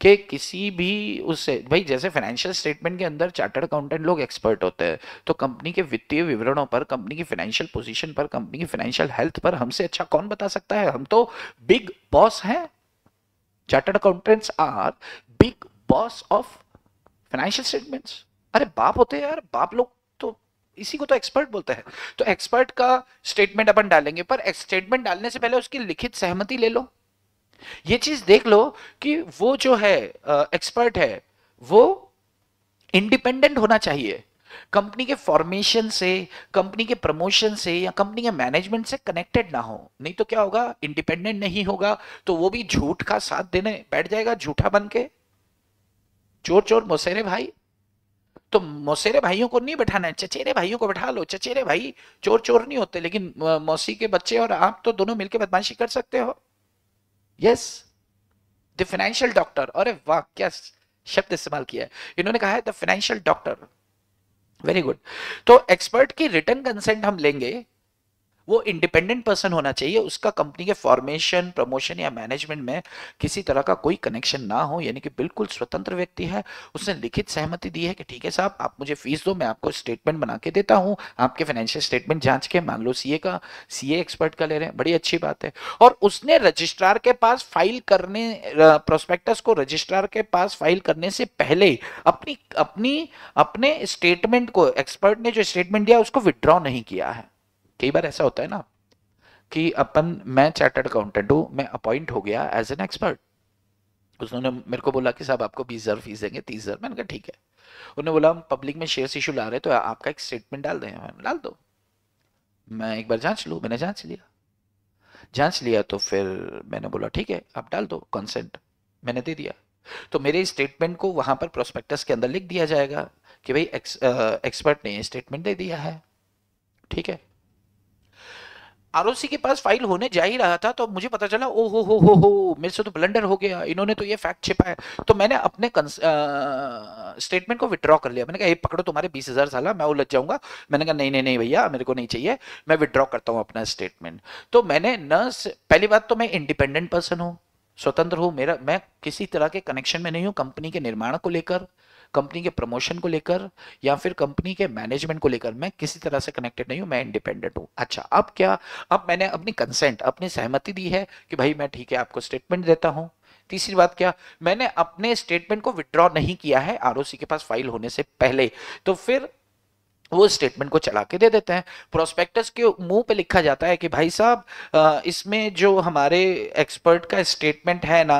के किसी भी उससे भाई जैसे फाइनेंशियल स्टेटमेंट के अंदर चार्टर्ड अकाउंटेंट लोग एक्सपर्ट होते हैं तो कंपनी के वित्तीय विवरणों पर कंपनी की फाइनेंशियल पोजिशन पर कंपनी की फाइनेंशियल हेल्थ पर हमसे अच्छा कौन बता सकता है हम तो बिग बॉस हैं chartered accountants are big boss of financial statements अरे बाप होते हैं यार बाप लोग इसी को तो एक्सपर्ट बोलते हैं तो एक्सपर्ट का स्टेटमेंट अपन डालेंगे पर स्टेटमेंट डालने से पहले उसकी लिखित सहमति ले लो ये चीज देख लो कि वो जो है एक्सपर्ट है वो इंडिपेंडेंट होना चाहिए कंपनी के फॉर्मेशन से कंपनी के प्रमोशन से या कंपनी के मैनेजमेंट से कनेक्टेड ना हो नहीं तो क्या होगा इंडिपेंडेंट नहीं होगा तो वो भी झूठ का साथ देने बैठ जाएगा झूठा बन के चोर चोर मोसेरे भाई तो मौसेरे भाइयों को नहीं बैठाना है चचेरे भाइयों को बैठा लो चचेरे भाई चोर चोर नहीं होते लेकिन मौसी के बच्चे और आप तो दोनों मिलकर बदमाशी कर सकते हो यस द फाइनेंशियल डॉक्टर अरे वाह क्या शब्द इस्तेमाल किया है इन्होंने कहा है the financial doctor very good तो एक्सपर्ट की रिटर्न कंसेंट हम लेंगे वो इंडिपेंडेंट पर्सन होना चाहिए उसका कंपनी के फॉर्मेशन प्रमोशन या मैनेजमेंट में किसी तरह का कोई कनेक्शन ना हो यानी कि बिल्कुल स्वतंत्र व्यक्ति है उसने लिखित सहमति दी है कि ठीक है साहब आप मुझे फीस दो मैं आपको स्टेटमेंट बना के देता हूँ आपके फाइनेंशियल स्टेटमेंट जांच के मान लो सी का सी एक्सपर्ट का ले रहे हैं बड़ी अच्छी बात है और उसने रजिस्ट्रार के पास फाइल करने प्रोस्पेक्टस को रजिस्ट्रार के पास फाइल करने से पहले अपनी अपनी अपने स्टेटमेंट को एक्सपर्ट ने जो स्टेटमेंट दिया उसको विड्रॉ नहीं किया है कई बार ऐसा होता है ना कि अपन मैं चार्टर्ड अकाउंटेंट हूँ मैं अपॉइंट हो गया एज एन एक्सपर्ट उसने मेरे को बोला कि साहब आपको बीस हज़ार फीस देंगे तीस हज़ार मैंने कहा ठीक है उन्होंने बोला हम पब्लिक में शेयर इशू ला रहे तो आपका एक स्टेटमेंट डाल दें मैंने डाल दो मैं एक बार जांच लूँ मैंने जांच लिया जांच लिया तो फिर मैंने बोला ठीक है आप डाल दो कंसेंट मैंने दे दिया तो मेरे स्टेटमेंट को वहां पर प्रोस्पेक्टस के अंदर लिख दिया जाएगा कि भाई एक्सपर्ट ने स्टेटमेंट दे दिया है ठीक है आर के पास फाइल होने जा ही रहा था तो मुझे पता चला ओ हो हो हो हो मेरे से तो ब्लंडर हो गया इन्होंने तो ये फैक्ट छिपाया तो मैंने अपने स्टेटमेंट को विड्रॉ कर लिया मैंने कहा ये पकड़ो तुम्हारे बीस हज़ार साल मैं उलझ जाऊंगा मैंने कहा नहीं नहीं नहीं भैया मेरे को नहीं चाहिए मैं विड्रॉ करता हूँ अपना स्टेटमेंट तो मैंने न पहली बात तो मैं इंडिपेंडेंट पर्सन हूँ स्वतंत्र हूँ मेरा मैं किसी तरह के कनेक्शन में नहीं हूँ कंपनी के निर्माण को लेकर कंपनी के प्रमोशन को लेकर या फिर कंपनी के मैनेजमेंट को लेकर मैं किसी तरह से कनेक्टेड नहीं हूँ मैं इंडिपेंडेंट हूँ अच्छा अब क्या अब मैंने अपनी कंसेंट अपनी सहमति दी है कि भाई मैं ठीक है आपको स्टेटमेंट देता हूँ तीसरी बात क्या मैंने अपने स्टेटमेंट को विड्रॉ नहीं किया है आर के पास फाइल होने से पहले तो फिर वो स्टेटमेंट को चला के दे देते हैं प्रोस्पेक्टस के मुंह पे लिखा जाता है कि भाई साहब इसमें जो हमारे एक्सपर्ट का स्टेटमेंट है ना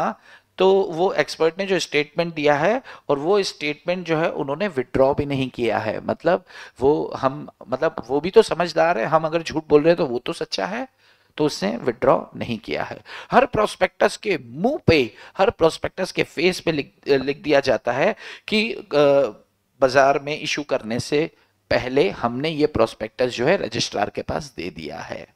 तो वो एक्सपर्ट ने जो स्टेटमेंट दिया है और वो स्टेटमेंट जो है उन्होंने विड्रॉ भी नहीं किया है मतलब वो हम मतलब वो भी तो समझदार है हम अगर झूठ बोल रहे हैं तो वो तो सच्चा है तो उसने विड्रॉ नहीं किया है हर प्रोस्पेक्टस के मुंह पे हर प्रोस्पेक्टस के फेस पे लिख लिख दिया जाता है कि बाजार में इशू करने से पहले हमने ये प्रोस्पेक्टस जो है रजिस्ट्रार के पास दे दिया है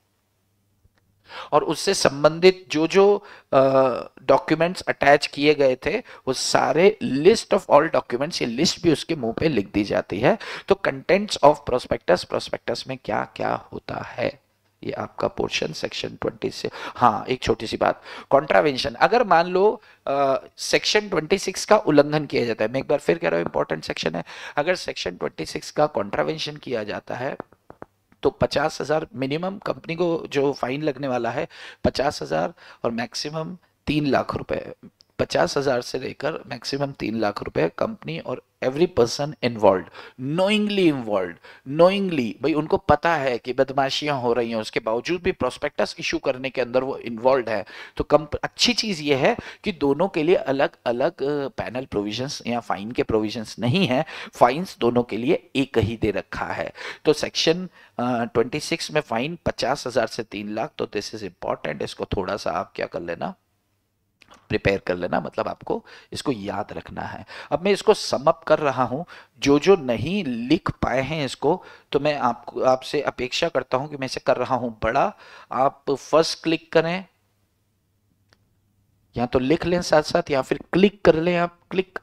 और उससे संबंधित जो जो डॉक्यूमेंट्स अटैच किए गए थे वो सारे लिस्ट ऑफ ऑल डॉक्यूमेंट्स ये लिस्ट भी उसके मुंह पे लिख दी जाती है तो कंटेंट्स ऑफ प्रोस्पेक्टस प्रोस्पेक्टस में क्या क्या होता है ये आपका पोर्शन सेक्शन ट्वेंटी से हाँ एक छोटी सी बात कॉन्ट्रावेंशन अगर मान लो सेक्शन ट्वेंटी सिक्स का उल्लंघन किया जाता है मैं एक बार फिर कह रहा हूँ इंपॉर्टेंट सेक्शन है अगर सेक्शन सिक्स का कॉन्ट्रावेंशन किया जाता है तो पचास हज़ार मिनिमम कंपनी को जो फाइन लगने वाला है पचास हज़ार और मैक्सिमम तीन लाख रुपए पचास हजार से लेकर मैक्सिमम तीन लाख रुपए कंपनी और every person involve knowingly involve knowingly भाई उनको पता है कि बदमाशियां हो रही हैं उसके बावजूद भी प्रोस्पेक्टस इशू करने के अंदर वो इन्वॉल्व है तो कम अच्छी चीज़ ये है कि दोनों के लिए अलग अलग पैनल प्रोविजंस या फाइन के प्रोविजंस नहीं है फाइन्स दोनों के लिए एक ही दे रखा है तो सेक्शन ट्वेंटी uh, में फाइन पचास हज़ार से तीन लाख तो दिस इज़ इंपॉर्टेंट इसको थोड़ा सा आप क्या कर लेना प्रिपेयर कर लेना मतलब आपको इसको याद रखना है अब मैं इसको समअप कर रहा हूँ जो जो नहीं लिख पाए हैं इसको तो मैं आपको आपसे अपेक्षा करता हूँ कि मैं इसे कर रहा हूँ बड़ा आप फर्स्ट क्लिक करें या तो लिख लें साथ साथ या फिर क्लिक कर लें आप क्लिक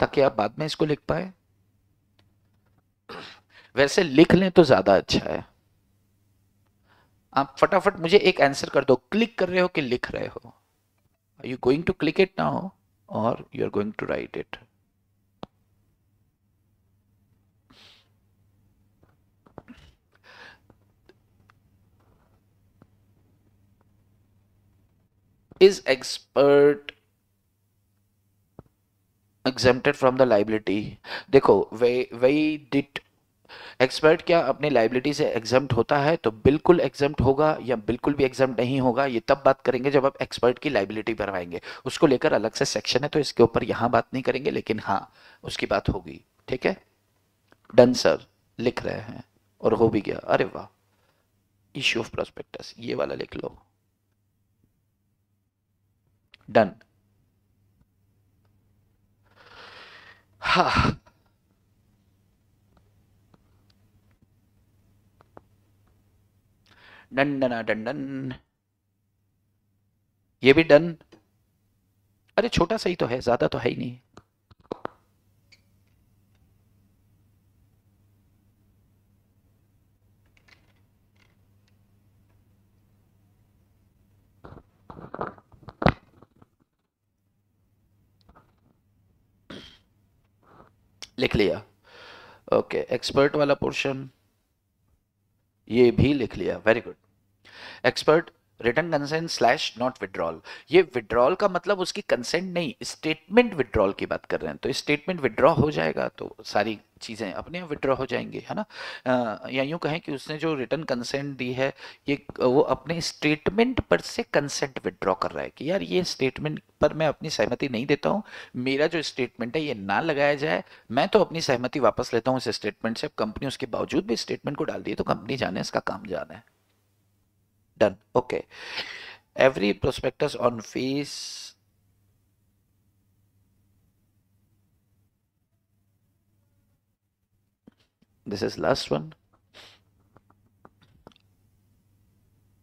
ताकि आप बाद में इसको लिख पाए वैसे लिख लें तो ज्यादा अच्छा है आप फटाफट मुझे एक आंसर कर दो क्लिक कर रहे हो कि लिख रहे हो Are you going to click it now or you're going to write it? Is expert exempted from the liability देखो वे वेई did एक्सपर्ट क्या अपने लाइबिलिटी से एग्जाम होता है तो बिल्कुल एग्जाम होगा या बिल्कुल भी एग्जाम नहीं होगा ये तब बात करेंगे जब आप एक्सपर्ट की लाइबिलिटी भरवाएंगे उसको लेकर अलग से सेक्शन है तो इसके ऊपर यहां बात नहीं करेंगे लेकिन हाँ उसकी बात होगी ठीक है डन सर लिख रहे हैं और हो भी गया अरे वाह इश्यू ऑफ प्रोस्पेक्टस ये वाला लिख लो डन हाँ डंडना डंडन ये भी डन अरे छोटा सा ही तो है ज्यादा तो है ही नहीं लिख लिया ओके okay, एक्सपर्ट वाला पोर्शन ये भी लिख लिया very good expert return consent slash not withdrawal ये विड्रॉल का मतलब उसकी कंसेंट नहीं स्टेटमेंट विड्रॉल की बात कर रहे हैं तो स्टेटमेंट विड्रॉ हो जाएगा तो सारी चीज़ें अपने आप विड्रॉ हो जाएंगे है ना या यूँ कहें कि उसने जो रिटर्न कंसेंट दी है ये वो अपने स्टेटमेंट पर से कंसेंट विड्रॉ कर रहा है कि यार ये स्टेटमेंट पर मैं अपनी सहमति नहीं देता हूँ मेरा जो स्टेटमेंट है ये ना लगाया जाए मैं तो अपनी सहमति वापस लेता हूँ इस स्टेटमेंट से अब कंपनी उसके बावजूद भी स्टेटमेंट को डाल दी तो कंपनी जाने इसका काम जाना है done okay every prospectus on fees this is last one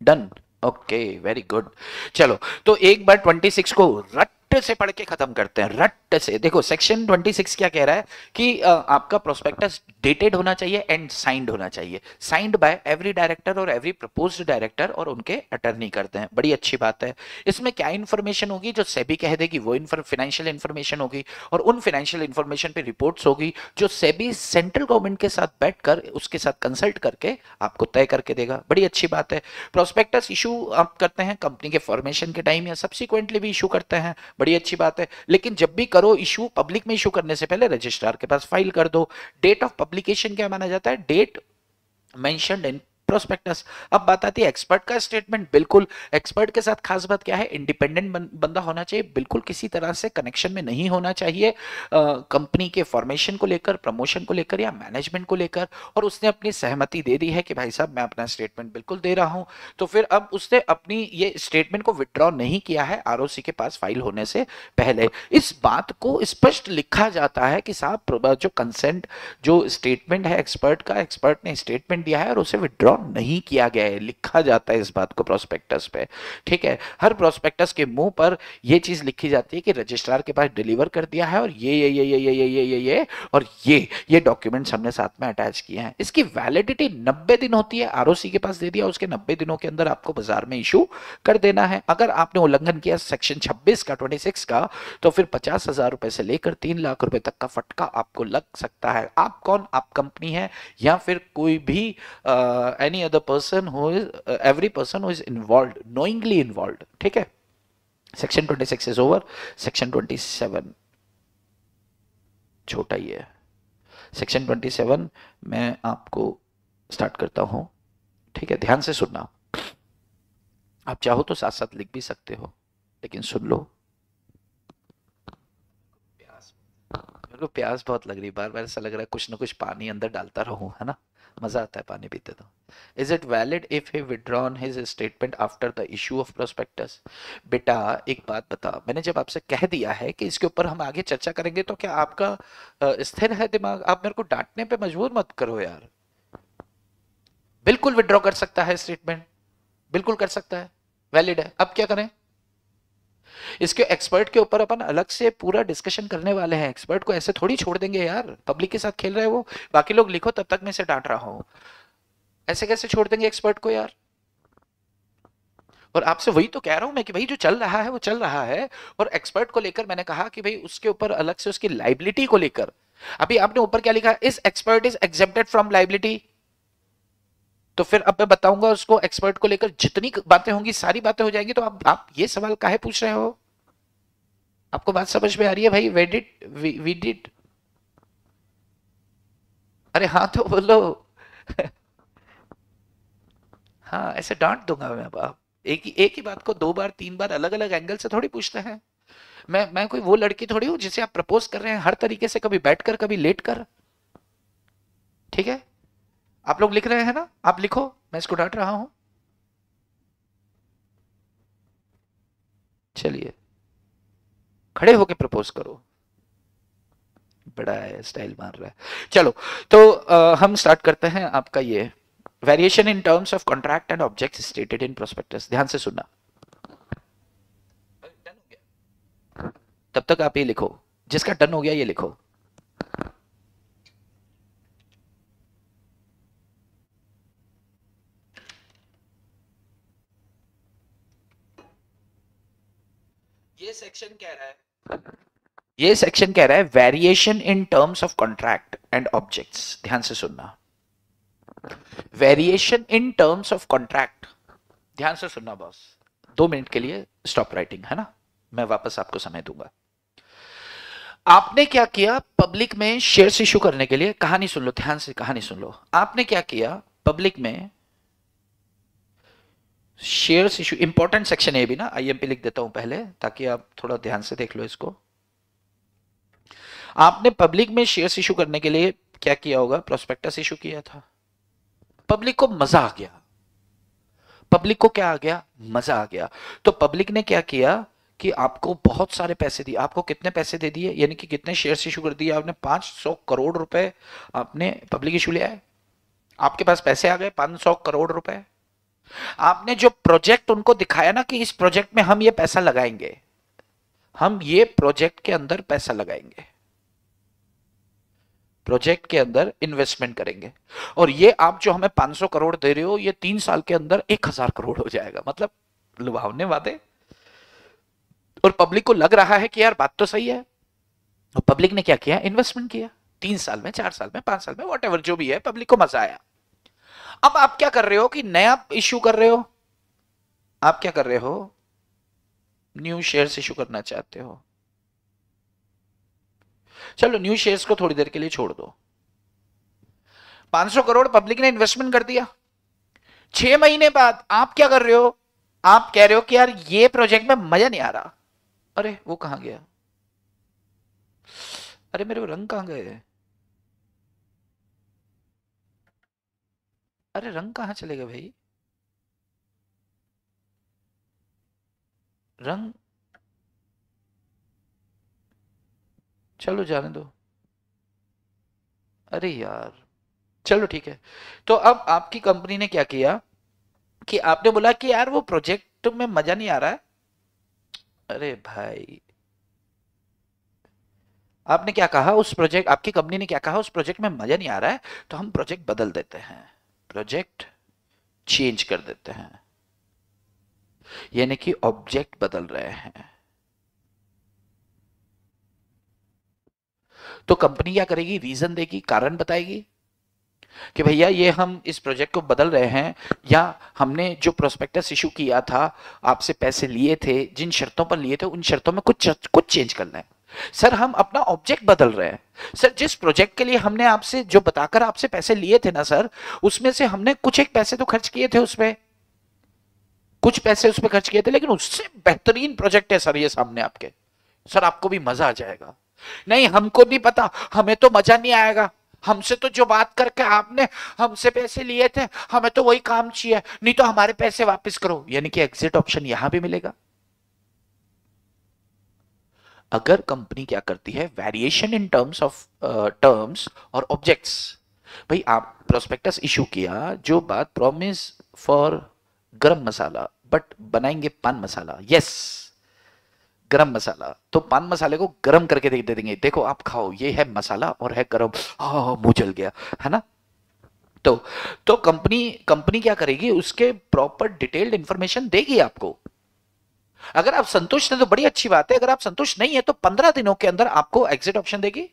Done. Okay. Very good. Chalo. So, एक बार 26 को रट्ट से पढ़ के खत्म करते हैं रट्ट से देखो सेक्शन 26 क्या कह रहा है कि आ, आपका प्रोस्पेक्टस डेटेड होना चाहिए एंड साइंड होना चाहिए साइंड बाय एवरी डायरेक्टर और एवरी प्रपोज डायरेक्टर और उनके अटर्नी करते हैं बड़ी अच्छी बात है इसमें क्या इन्फॉर्मेशन होगी जो सेबी कह देगी वो फाइनेंशियल इन्फॉर्मेशन होगी और उन फाइनेंशियल इन्फॉर्मेशन पे रिपोर्ट होगी जो सेबी सेंट्रल गवर्नमेंट के साथ बैठ कर, उसके साथ कंसल्ट करके आपको तय करके देगा बड़ी अच्छी बात है प्रोस्पेक्टस इशू आप करते हैं कंपनी के फॉर्मेशन के टाइम या सब्सिक्वेंटली भी इशू करते हैं बड़ी अच्छी बात है लेकिन जब भी करो इशू पब्लिक में इशू करने से पहले रजिस्ट्रार के पास फाइल कर दो डेट ऑफ पब्लिकेशन क्या माना जाता है डेट mentioned इन प्रोस्पेक्टस अब बात आती है एक्सपर्ट का स्टेटमेंट बिल्कुल एक्सपर्ट के साथ खास बात क्या है इंडिपेंडेंट बंदा होना चाहिए बिल्कुल किसी तरह से कनेक्शन में नहीं होना चाहिए कंपनी के फॉर्मेशन को लेकर प्रमोशन को लेकर या मैनेजमेंट को लेकर और उसने अपनी सहमति दे दी है कि भाई साहब मैं अपना स्टेटमेंट बिल्कुल दे रहा हूँ तो फिर अब उसने अपनी ये स्टेटमेंट को विड्रॉ नहीं किया है आर के पास फाइल होने से पहले इस बात को स्पष्ट लिखा जाता है कि साहब जो कंसेंट जो स्टेटमेंट है एक्सपर्ट का एक्सपर्ट ने स्टेटमेंट दिया है और उसे विड्रॉ डाउन नहीं किया गया है लिखा जाता है इस बात को प्रोस्पेक्टस पे ठीक है हर प्रोस्पेक्टस के मुंह पर यह चीज लिखी जाती है कि रजिस्ट्रार के पास डिलीवर कर दिया है और ये ये ये ये ये ये ये ये ये और ये ये डॉक्यूमेंट्स हमने साथ में अटैच किए हैं इसकी वैलिडिटी नब्बे दिन होती है आर के पास दे दिया उसके नब्बे दिनों के अंदर आपको बाजार में इशू कर देना है अगर आपने उल्लंघन किया सेक्शन छब्बीस का ट्वेंटी का तो फिर पचास हजार रुपए से लेकर तीन लाख रुपए तक का फटका आपको लग सकता है आप कौन आप कंपनी है या फिर कोई भी an any other person who is every person who is involve knowingly involve ठीक है section twenty six is over section twenty seven छोटा ही है सेक्शन ट्वेंटी सेवन मैं आपको स्टार्ट करता हूं ठीक है ध्यान से सुनना आप चाहो तो साथ साथ लिख भी सकते हो लेकिन सुन लो प्यास मेरे को प्यास बहुत लग रही बार बार ऐसा लग रहा है कुछ ना कुछ पानी अंदर डालता रहूं है ना मज़ा आता है पानी पीते तो is it valid if he withdrawn his statement after the issue of prospectus बेटा एक बात बता मैंने जब आपसे कह दिया है कि इसके ऊपर हम आगे चर्चा करेंगे तो क्या आपका स्थिर है दिमाग आप मेरे को डांटने पे मजबूर मत करो यार बिल्कुल विड्रॉ कर सकता है स्टेटमेंट बिल्कुल कर सकता है वैलिड है अब क्या करें इसके एक्सपर्ट के ऊपर अपन अलग से पूरा डिस्कशन करने वाले हैं एक्सपर्ट को ऐसे थोड़ी छोड़ देंगे यार पब्लिक के साथ खेल रहे हो बाकी लोग लिखो तब तक मैं इसे डांट रहा हूं ऐसे कैसे छोड़ देंगे एक्सपर्ट को यार और आपसे वही तो कह रहा हूं मैं कि भाई जो चल रहा है वो चल रहा है और एक्सपर्ट को लेकर मैंने कहा कि भाई उसके ऊपर अलग से उसकी लाइबिलिटी को लेकर अभी आपने ऊपर क्या लिखा इस expert is excepted from liability तो फिर अब मैं बताऊंगा उसको एक्सपर्ट को लेकर जितनी बातें होंगी सारी बातें हो जाएंगी तो आप आप ये सवाल काहे पूछ रहे हो आपको बात समझ में आ रही है भाई वे डिट वी डिट अरे हाँ तो बोलो *laughs* हाँ ऐसे डांट दूंगा मैं अब एक ही एक ही बात को दो बार तीन बार अलग अलग एंगल से थोड़ी पूछते हैं मैं मैं कोई वो लड़की थोड़ी हूं जिसे आप प्रपोज कर रहे हैं हर तरीके से कभी बैठकर कभी लेट कर ठीक है आप लोग लिख रहे हैं ना आप लिखो मैं इसको डांट रहा हूं चलिए खड़े होके प्रपोज करो बड़ा है स्टाइल मार रहा है चलो तो आ, हम स्टार्ट करते हैं आपका ये variation in terms of contract and object stated in prospectus ध्यान से सुनना तब तक आप ये लिखो जिसका डन हो गया ये लिखो सेक्शन कह रहा है ये सेक्शन कह रहा है variation in terms of contract and objects ध्यान से सुनना variation in terms of contract ध्यान से सुनना बॉस दो मिनट के लिए स्टॉप राइटिंग है ना मैं वापस आपको समय दूंगा आपने क्या किया पब्लिक में शेयर इशू करने के लिए कहानी सुन लो ध्यान से कहानी सुन लो आपने क्या किया पब्लिक में शेयर्स इशू इंपॉर्टेंट सेक्शन है भी ना आईएमपी लिख देता हूं पहले ताकि आप थोड़ा ध्यान से देख लो इसको आपने पब्लिक में शेयर्स इशू करने के लिए क्या किया होगा प्रोस्पेक्टस इशू किया था पब्लिक को मजा आ गया पब्लिक को क्या आ गया मजा आ गया तो पब्लिक ने क्या किया कि आपको बहुत सारे पैसे दिए आपको कितने पैसे दे दिए यानी कि कितने शेयर इशू कर दिए आपने 500 करोड़ रुपए आपने पब्लिक इशू लिया है आपके पास पैसे आ गए 500 करोड़ रुपए आपने जो प्रोजेक्ट उनको दिखाया ना कि इस प्रोजेक्ट में हम ये पैसा लगाएंगे हम ये प्रोजेक्ट के अंदर पैसा लगाएंगे प्रोजेक्ट के अंदर इन्वेस्टमेंट करेंगे और ये आप जो हमें 500 करोड़ दे रहे हो ये तीन साल के अंदर एक हजार करोड़ हो जाएगा मतलब लुभावने वादे और पब्लिक को लग रहा है कि यार बात तो सही है और पब्लिक ने क्या किया इन्वेस्टमेंट किया तीन साल में चार साल में पांच साल में वॉट जो भी है पब्लिक को मजा आया अब आप क्या कर रहे हो कि नया इश्यू कर रहे हो आप क्या कर रहे हो न्यू शेयर्स इशू करना चाहते हो चलो न्यू शेयर्स को थोड़ी देर के लिए छोड़ दो 500 करोड़ पब्लिक ने इन्वेस्टमेंट कर दिया छह महीने बाद आप क्या कर रहे हो आप कह रहे हो कि यार ये प्रोजेक्ट में मजा नहीं आ रहा अरे वो कहां गया अरे मेरे वो रंग कहां गए अरे रंग कहाँ चलेगा भाई रंग चलो जाने दो अरे यार चलो ठीक है तो अब आपकी कंपनी ने क्या किया कि आपने बोला कि यार वो प्रोजेक्ट तो में मजा नहीं आ रहा है अरे भाई आपने क्या कहा उस प्रोजेक्ट आपकी कंपनी ने क्या कहा उस प्रोजेक्ट में मजा नहीं आ रहा है तो हम प्रोजेक्ट बदल देते हैं प्रोजेक्ट चेंज कर देते हैं यानी कि ऑब्जेक्ट बदल रहे हैं तो कंपनी क्या करेगी रीजन देगी कारण बताएगी कि भैया ये हम इस प्रोजेक्ट को बदल रहे हैं या हमने जो प्रोस्पेक्टस इशू किया था आपसे पैसे लिए थे जिन शर्तों पर लिए थे उन शर्तों में कुछ कुछ चेंज करना है सर हम अपना ऑब्जेक्ट बदल रहे हैं सर जिस प्रोजेक्ट के लिए हमने आपसे जो बताकर आपसे पैसे लिए थे ना सर उसमें से हमने कुछ एक पैसे तो खर्च किए थे उसमें कुछ पैसे उसमें खर्च किए थे लेकिन उससे बेहतरीन प्रोजेक्ट है सर ये सामने आपके सर आपको भी मजा आ जाएगा नहीं हमको नहीं पता हमें तो मजा नहीं आएगा हमसे तो जो बात करके आपने हमसे पैसे लिए थे हमें तो वही काम चाहिए नहीं तो हमारे पैसे वापस करो यानी कि एग्जिट ऑप्शन यहां भी मिलेगा अगर कंपनी क्या करती है variation in terms of terms और ऑब्जेक्ट्स भाई आप प्रोस्पेक्टस इशू किया जो बात प्रॉमिस फॉर गरम मसाला बट बनाएंगे पान मसाला यस गरम मसाला तो पान मसाले को गरम करके दे, दे देंगे देखो आप खाओ ये है मसाला और है गरम हाँ, मुंह जल गया है ना तो तो कंपनी कंपनी क्या करेगी उसके प्रॉपर डिटेल्ड इंफॉर्मेशन देगी आपको अगर आप संतुष्ट हैं तो बड़ी अच्छी बात है अगर आप संतुष्ट नहीं है तो पंद्रह दिनों के अंदर आपको एग्जिट ऑप्शन देगी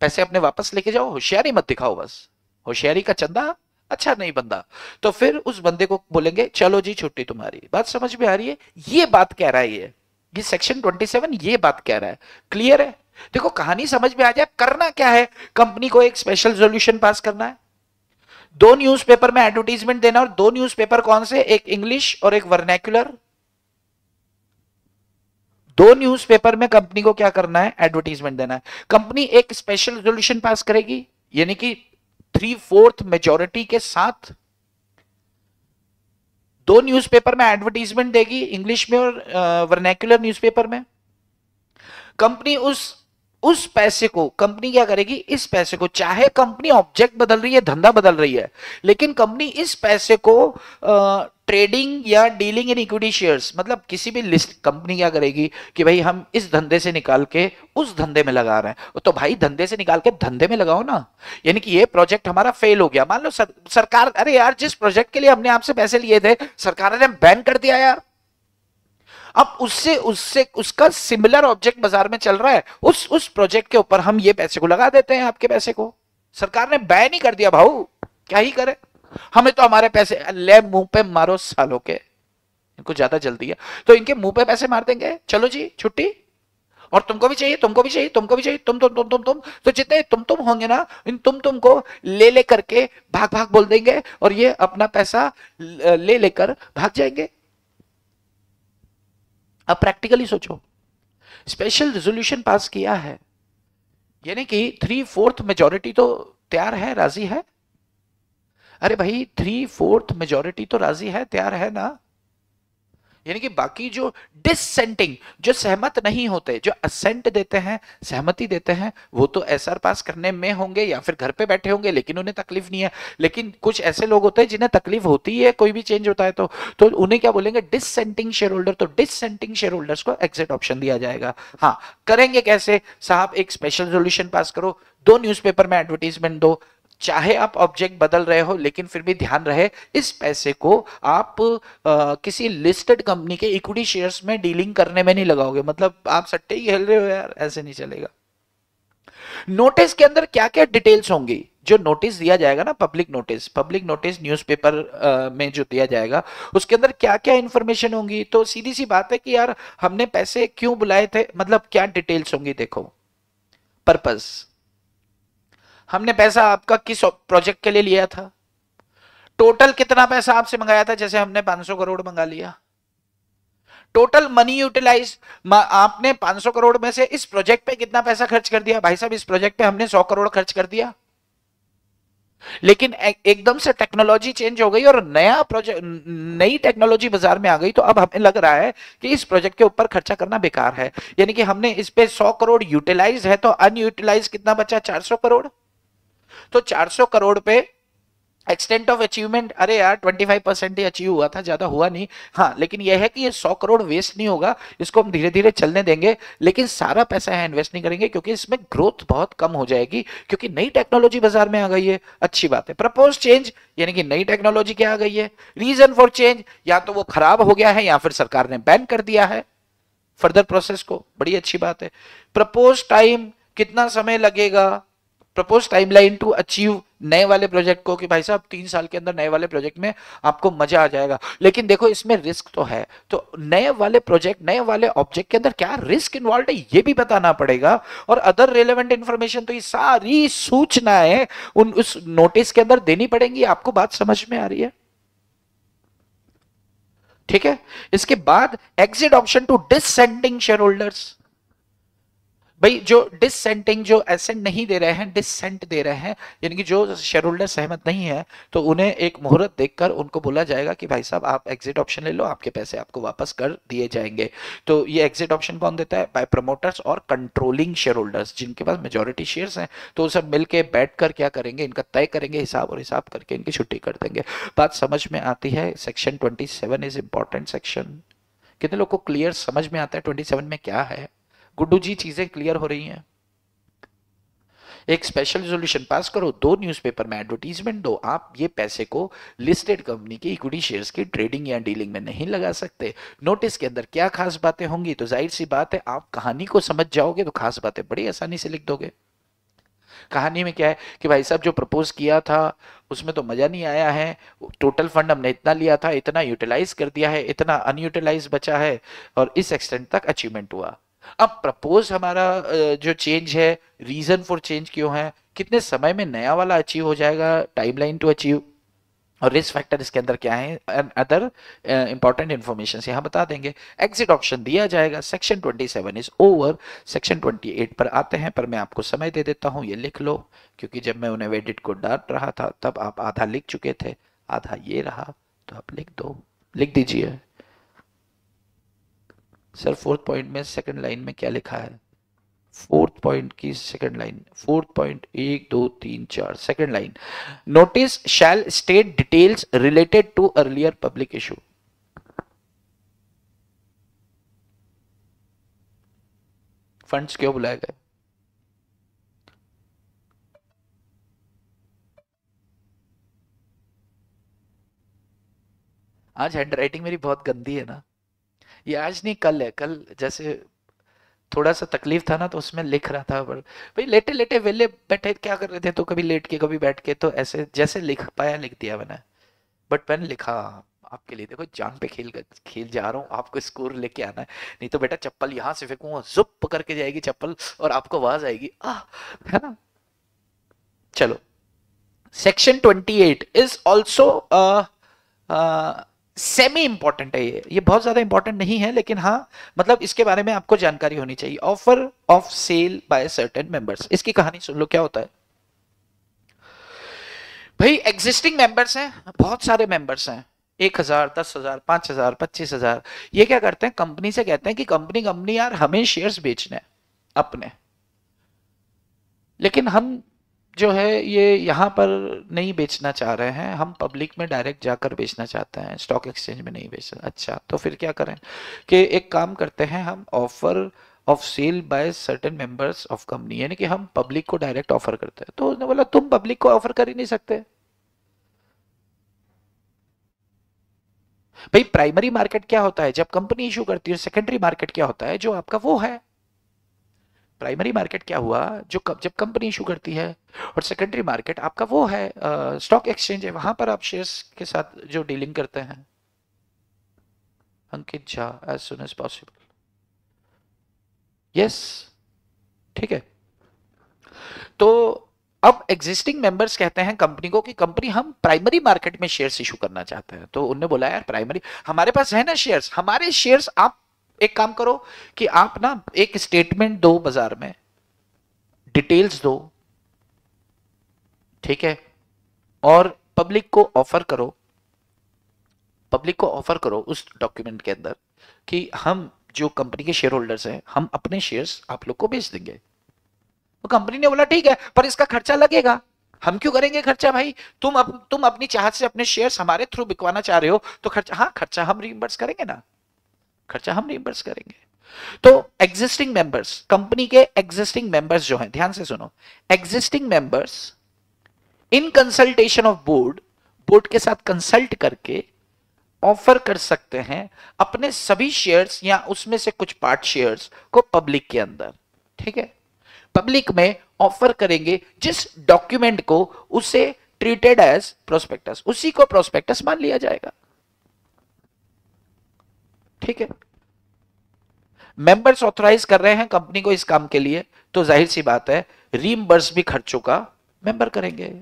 पैसे अपने वापस लेके जाओ होशियारी मत दिखाओ बस होशियारी का चंदा अच्छा नहीं बंदा तो फिर उस बंदे को बोलेंगे चलो जी छुट्टी तुम्हारी बात समझ में आ रही है ये बात कह रहा है ये ये सेक्शन 27 ये बात कह रहा है क्लियर है देखो कहानी समझ में आ जाए करना क्या है कंपनी को एक स्पेशल सोल्यूशन पास करना है दो न्यूज़पेपर में एडवर्टीजमेंट देना और दो न्यूज़पेपर कौन से एक इंग्लिश और एक वर्नैक्युलर दो न्यूज़पेपर में कंपनी को क्या करना है एडवर्टीजमेंट देना है कंपनी एक स्पेशल रेजोल्यूशन पास करेगी यानी कि थ्री फोर्थ मेजोरिटी के साथ दो न्यूज़पेपर में एडवर्टीजमेंट देगी इंग्लिश में और वर्नेक्युलर न्यूज़पेपर में कंपनी उस उस पैसे को कंपनी क्या करेगी इस पैसे को चाहे कंपनी ऑब्जेक्ट बदल रही है धंधा बदल रही है लेकिन कंपनी इस पैसे को आ, ट्रेडिंग या डीलिंग इन इक्विटी शेयर्स मतलब किसी भी लिस्ट कंपनी क्या करेगी कि भाई हम इस धंधे से निकाल के उस धंधे में लगा रहे हैं तो भाई धंधे से निकाल के धंधे में लगाओ ना यानी कि ये प्रोजेक्ट हमारा फेल हो गया मान लो सर, सरकार अरे यार जिस प्रोजेक्ट के लिए हमने आपसे पैसे लिए थे सरकार ने बैन कर दिया यार अब उससे उससे उसका सिमिलर ऑब्जेक्ट बाजार में चल रहा है उस उस प्रोजेक्ट के ऊपर हम ये पैसे को लगा देते हैं आपके पैसे को सरकार ने बैन ही कर दिया भाऊ क्या ही करे हमें तो हमारे पैसे ले मुंह पे मारो सालों के इनको ज्यादा जल्दी है तो इनके मुंह पे पैसे मार देंगे चलो जी छुट्टी और तुमको भी चाहिए तुमको भी चाहिए तुमको भी चाहिए तुम तुम तुम तुम तुम तो जितने तुम तुम होंगे ना इन तुम तुम को ले ले करके भाग भाग बोल देंगे और ये अपना पैसा ले लेकर भाग जाएंगे अब प्रैक्टिकली सोचो स्पेशल रेजोल्यूशन पास किया है यानी कि थ्री फोर्थ मेजोरिटी तो तैयार है राजी है अरे भाई थ्री फोर्थ मेजोरिटी तो राजी है तैयार है ना यानी कि बाकी जो डिसेंटिंग जो सहमत नहीं होते जो असेंट देते हैं सहमति देते हैं वो तो एस पास करने में होंगे या फिर घर पे बैठे होंगे लेकिन उन्हें तकलीफ नहीं है लेकिन कुछ ऐसे लोग होते हैं जिन्हें तकलीफ होती है कोई भी चेंज होता है तो तो उन्हें क्या बोलेंगे डिसेंटिंग शेयर होल्डर तो डिसेंटिंग शेयर होल्डर्स को एग्जिट ऑप्शन दिया जाएगा हाँ करेंगे कैसे साहब एक स्पेशल रेजोल्यूशन पास करो दो न्यूज़पेपर में एडवर्टीजमेंट दो चाहे आप ऑब्जेक्ट बदल रहे हो लेकिन फिर भी ध्यान रहे इस पैसे को आप आ, किसी लिस्टेड कंपनी के इक्विटी शेयर्स में डीलिंग करने में नहीं लगाओगे मतलब आप सट्टे ही खेल रहे हो यार ऐसे नहीं चलेगा नोटिस के अंदर क्या क्या डिटेल्स होंगी जो नोटिस दिया जाएगा ना public notice public notice newspaper में जो दिया जाएगा उसके अंदर क्या क्या इंफॉर्मेशन होंगी तो सीधी सी बात है कि यार हमने पैसे क्यों बुलाए थे मतलब क्या डिटेल्स होंगी देखो पर्पस हमने पैसा आपका किस प्रोजेक्ट के लिए लिया था टोटल कितना पैसा आपसे मंगाया था जैसे हमने 500 करोड़ मंगा लिया टोटल मनी यूटिलाइज आपने 500 करोड़ में से इस प्रोजेक्ट पे कितना पैसा खर्च कर दिया भाई साहब इस प्रोजेक्ट पे हमने 100 करोड़ खर्च कर दिया लेकिन एकदम से टेक्नोलॉजी चेंज हो गई और नया प्रोजेक्ट नई टेक्नोलॉजी बाजार में आ गई तो अब हमें लग रहा है कि इस प्रोजेक्ट के ऊपर खर्चा करना बेकार है यानी कि हमने इस पे 100 करोड़ यूटिलाइज है तो अनयूटिलाइज कितना बचा 400 करोड़ तो 400 करोड़ पे एक्सटेंट ऑफ अचीवमेंट अरे यार 25 परसेंट ही अचीव हुआ था ज्यादा हुआ नहीं हाँ लेकिन यह है कि ये 100 करोड़ वेस्ट नहीं होगा इसको हम धीरे धीरे चलने देंगे लेकिन सारा पैसा है इन्वेस्ट नहीं करेंगे क्योंकि इसमें ग्रोथ बहुत कम हो जाएगी क्योंकि नई टेक्नोलॉजी बाजार में आ गई है अच्छी बात है प्रपोज चेंज यानी कि नई टेक्नोलॉजी क्या आ गई है रीजन फॉर चेंज या तो वो खराब हो गया है या फिर सरकार ने बैन कर दिया है फर्दर प्रोसेस को बड़ी अच्छी बात है प्रपोज टाइम कितना समय लगेगा प्रपोज टाइमलाइन टू अचीव नए वाले प्रोजेक्ट को कि भाई साहब तीन साल के अंदर नए वाले प्रोजेक्ट में आपको मजा आ जाएगा लेकिन देखो इसमें रिस्क तो है तो नए वाले प्रोजेक्ट नए वाले ऑब्जेक्ट के अंदर क्या रिस्क इन्वॉल्व है ये भी बताना पड़ेगा और अदर रेलेवेंट इंफॉर्मेशन तो ये सारी सूचनाएं उन उस नोटिस के अंदर देनी पड़ेंगी आपको बात समझ में आ रही है ठीक है इसके बाद exit option to descending share holders भाई जो डिसेंटिंग जो एसेंट नहीं दे रहे हैं डिसेंट दे रहे हैं यानी कि जो शेयर होल्डर सहमत नहीं है तो उन्हें एक मुहूर्त देखकर उनको बोला जाएगा कि भाई साहब आप एग्जिट ऑप्शन ले लो आपके पैसे आपको वापस कर दिए जाएंगे तो ये एग्जिट ऑप्शन कौन देता है बाय प्रमोटर्स और कंट्रोलिंग शेयर होल्डर्स जिनके पास मेजोरिटी शेयर्स हैं तो सब मिलकर बैठ कर क्या करेंगे इनका तय करेंगे हिसाब और हिसाब करके इनकी छुट्टी कर देंगे बात समझ में आती है section twenty seven is important section कितने लोग को क्लियर समझ में आता है ट्वेंटी सेवन में क्या है गुड्डू जी चीजें क्लियर हो रही हैं एक स्पेशल रेजोल्यूशन पास करो दो न्यूज़पेपर में एडवर्टीजमेंट दो आप ये पैसे को लिस्टेड कंपनी के इक्विटी शेयर्स की ट्रेडिंग या डीलिंग में नहीं लगा सकते नोटिस के अंदर क्या खास बातें होंगी तो जाहिर सी बात है आप कहानी को समझ जाओगे तो खास बातें बड़ी आसानी से लिख दोगे कहानी में क्या है कि भाई साहब जो प्रपोज किया था उसमें तो मज़ा नहीं आया है टोटल फंड हमने इतना लिया था इतना यूटिलाइज कर दिया है इतना अनयूटिलाइज बचा है और इस एक्सटेंट तक अचीवमेंट हुआ अब प्रपोज हमारा जो चेंज है रीजन फॉर चेंज क्यों है कितने समय में नया वाला अचीव हो जाएगा टाइमलाइन टू अचीव और रिस्क फैक्टर इसके अंदर क्या है एंड अदर इंपॉर्टेंट इन्फॉर्मेशन यहाँ बता देंगे एग्जिट ऑप्शन दिया जाएगा सेक्शन 27 इज ओवर सेक्शन 28 पर आते हैं पर मैं आपको समय दे देता हूँ ये लिख लो क्योंकि जब मैं उन्हें वेडिट को डांट रहा था तब आप आधा लिख चुके थे आधा ये रहा तो आप लिख दो लिख दीजिए सर फोर्थ पॉइंट में सेकंड लाइन में क्या लिखा है फोर्थ पॉइंट की सेकंड लाइन फोर्थ पॉइंट एक दो तीन चार second line notice shall state details related to earlier public issue funds क्यों बुलाए गए आज हैंडराइटिंग मेरी बहुत गंदी है ना ये आज नहीं कल है कल जैसे थोड़ा सा तकलीफ था ना तो उसमें लिख रहा था पर भाई लेटे लेटे वेले बैठे क्या कर रहे थे तो कभी लेट के कभी बैठ के तो ऐसे जैसे लिख पाया लिख दिया मैंने बट मैंने लिखा आपके लिए देखो जान पे खेल खेल जा रहा हूँ आपको स्कोर लेके आना है नहीं तो बेटा चप्पल यहाँ से फेंकूंगा जुप करके जाएगी चप्पल और आपको आवाज आएगी आ है ना चलो section twenty eight is also semi important है ये ये बहुत ज्यादा इंपॉर्टेंट नहीं है लेकिन हाँ मतलब इसके बारे में आपको जानकारी होनी चाहिए offer of sale by certain members इसकी कहानी सुन लो क्या होता है भाई एग्जिस्टिंग मेंबर्स हैं बहुत सारे मेंबर्स हैं एक हजार दस हजार पांच हजार पच्चीस हजार ये क्या करते हैं कंपनी से कहते हैं कि कंपनी कंपनी यार हमें शेयर्स बेचने अपने लेकिन हम जो है ये यहाँ पर नहीं बेचना चाह रहे हैं हम पब्लिक में डायरेक्ट जाकर बेचना चाहते हैं स्टॉक एक्सचेंज में नहीं बेचना अच्छा तो फिर क्या करें कि एक काम करते हैं हम offer of sale by certain members of company यानी कि हम पब्लिक को डायरेक्ट ऑफर करते हैं तो उसने बोला तुम पब्लिक को ऑफर कर ही नहीं सकते भाई प्राइमरी मार्केट क्या होता है जब कंपनी इशू करती है सेकेंडरी मार्केट क्या होता है जो आपका वो है प्राइमरी मार्केट क्या हुआ जो कब जब कंपनी इशू करती है और सेकेंडरी मार्केट आपका वो है स्टॉक एक्सचेंज है वहां पर आप शेयर्स के साथ जो डीलिंग करते हैं Ankit Jha as soon as possible yes ठीक है तो अब एग्जिस्टिंग मेंबर्स कहते हैं कंपनी को कि कंपनी हम प्राइमरी मार्केट में शेयर्स इशू करना चाहते हैं तो उनने बोला यार प्राइमरी हमारे पास है ना शेयर्स हमारे शेयर्स आप एक काम करो कि आप ना एक स्टेटमेंट दो बाजार में डिटेल्स दो ठीक है और पब्लिक को ऑफर करो पब्लिक को ऑफर करो उस डॉक्यूमेंट के अंदर कि हम जो कंपनी के शेयर होल्डर्स हैं हम अपने शेयर्स आप लोग को बेच देंगे तो कंपनी ने बोला ठीक है पर इसका खर्चा लगेगा हम क्यों करेंगे खर्चा भाई तुम अप, तुम अपनी चाहत से अपने शेयर्स हमारे थ्रू बिकवाना चाह रहे हो तो खर्चा हाँ खर्चा हम रिमबर्स करेंगे ना खर्चा हम रिम्बर्स करेंगे तो एग्जिस्टिंग मेंबर्स कंपनी के एग्जिस्टिंग मेंबर्स जो हैं ध्यान से सुनो existing members in consultation of board board के साथ कंसल्ट करके ऑफर कर सकते हैं अपने सभी शेयर्स या उसमें से कुछ पार्ट शेयर्स को पब्लिक के अंदर ठीक है पब्लिक में ऑफर करेंगे जिस डॉक्यूमेंट को उसे ट्रीटेड एज प्रोस्पेक्टस उसी को प्रोस्पेक्टस मान लिया जाएगा ठीक है मेंबर्स ऑथोराइज कर रहे हैं कंपनी को इस काम के लिए तो जाहिर सी बात है रीम्बर्स भी खर्चों का मेंबर करेंगे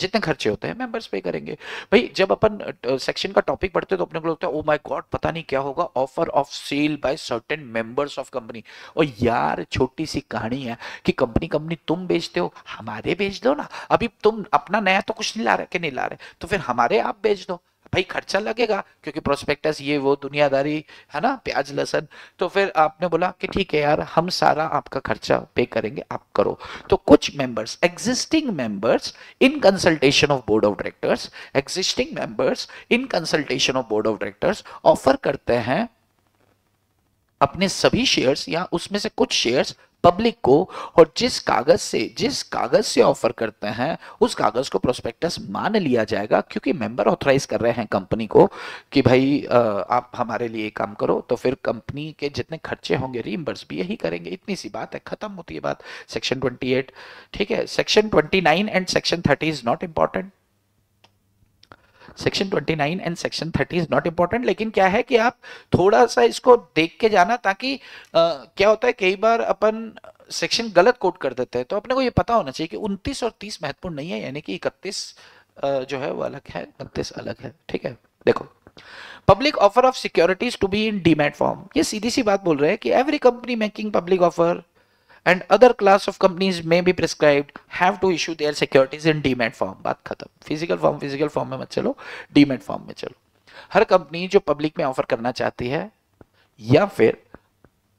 जितने खर्चे होते हैं मेंबर्स पे करेंगे भाई जब अपन सेक्शन का टॉपिक पढ़ते तो अपने को लगता है ओ माय गॉड पता नहीं क्या होगा offer of sale by certain members of company और यार छोटी सी कहानी है कि कंपनी कंपनी तुम बेचते हो हमारे बेच दो ना अभी तुम अपना नया तो कुछ नहीं ला रहे के नहीं ला रहे तो फिर हमारे आप बेच दो भाई खर्चा लगेगा क्योंकि प्रोस्पेक्टस ये वो दुनियादारी है ना प्याज लहसन तो फिर आपने बोला कि ठीक है यार हम सारा आपका खर्चा पे करेंगे आप करो तो कुछ members existing members in consultation of board of directors existing members in consultation of board of directors offer करते हैं अपने सभी शेयर्स या उसमें से कुछ शेयर्स पब्लिक को और जिस कागज से जिस कागज से ऑफर करते हैं उस कागज को प्रोस्पेक्टस मान लिया जाएगा क्योंकि मेंबर ऑथराइज कर रहे हैं कंपनी को कि भाई आप हमारे लिए काम करो तो फिर कंपनी के जितने खर्चे होंगे रीम्बर्स भी यही करेंगे इतनी सी बात है खत्म होती है बात सेक्शन ट्वेंटी ठीक है section twenty and section thirty is not important section 29 and section 30 is not important लेकिन क्या है कि आप थोड़ा सा इसको देख के जाना ताकि आ, क्या होता है कई बार अपन सेक्शन गलत कोट कर देते हैं तो अपने को ये पता होना चाहिए कि उनतीस और तीस महत्वपूर्ण नहीं है यानी कि इकतीस जो है वो अलग है उनतीस अलग है ठीक है देखो public offer of securities to be in demat form ये सीधी सी बात बोल रहे हैं कि every company making public offer and other class of companies में भी prescribed have to issue their securities in demat form बात खत्म फिजिकल फॉर्म फिजिकल फॉर्म में मत चलो डीमेट फॉर्म में चलो हर कंपनी जो पब्लिक में ऑफर करना चाहती है या फिर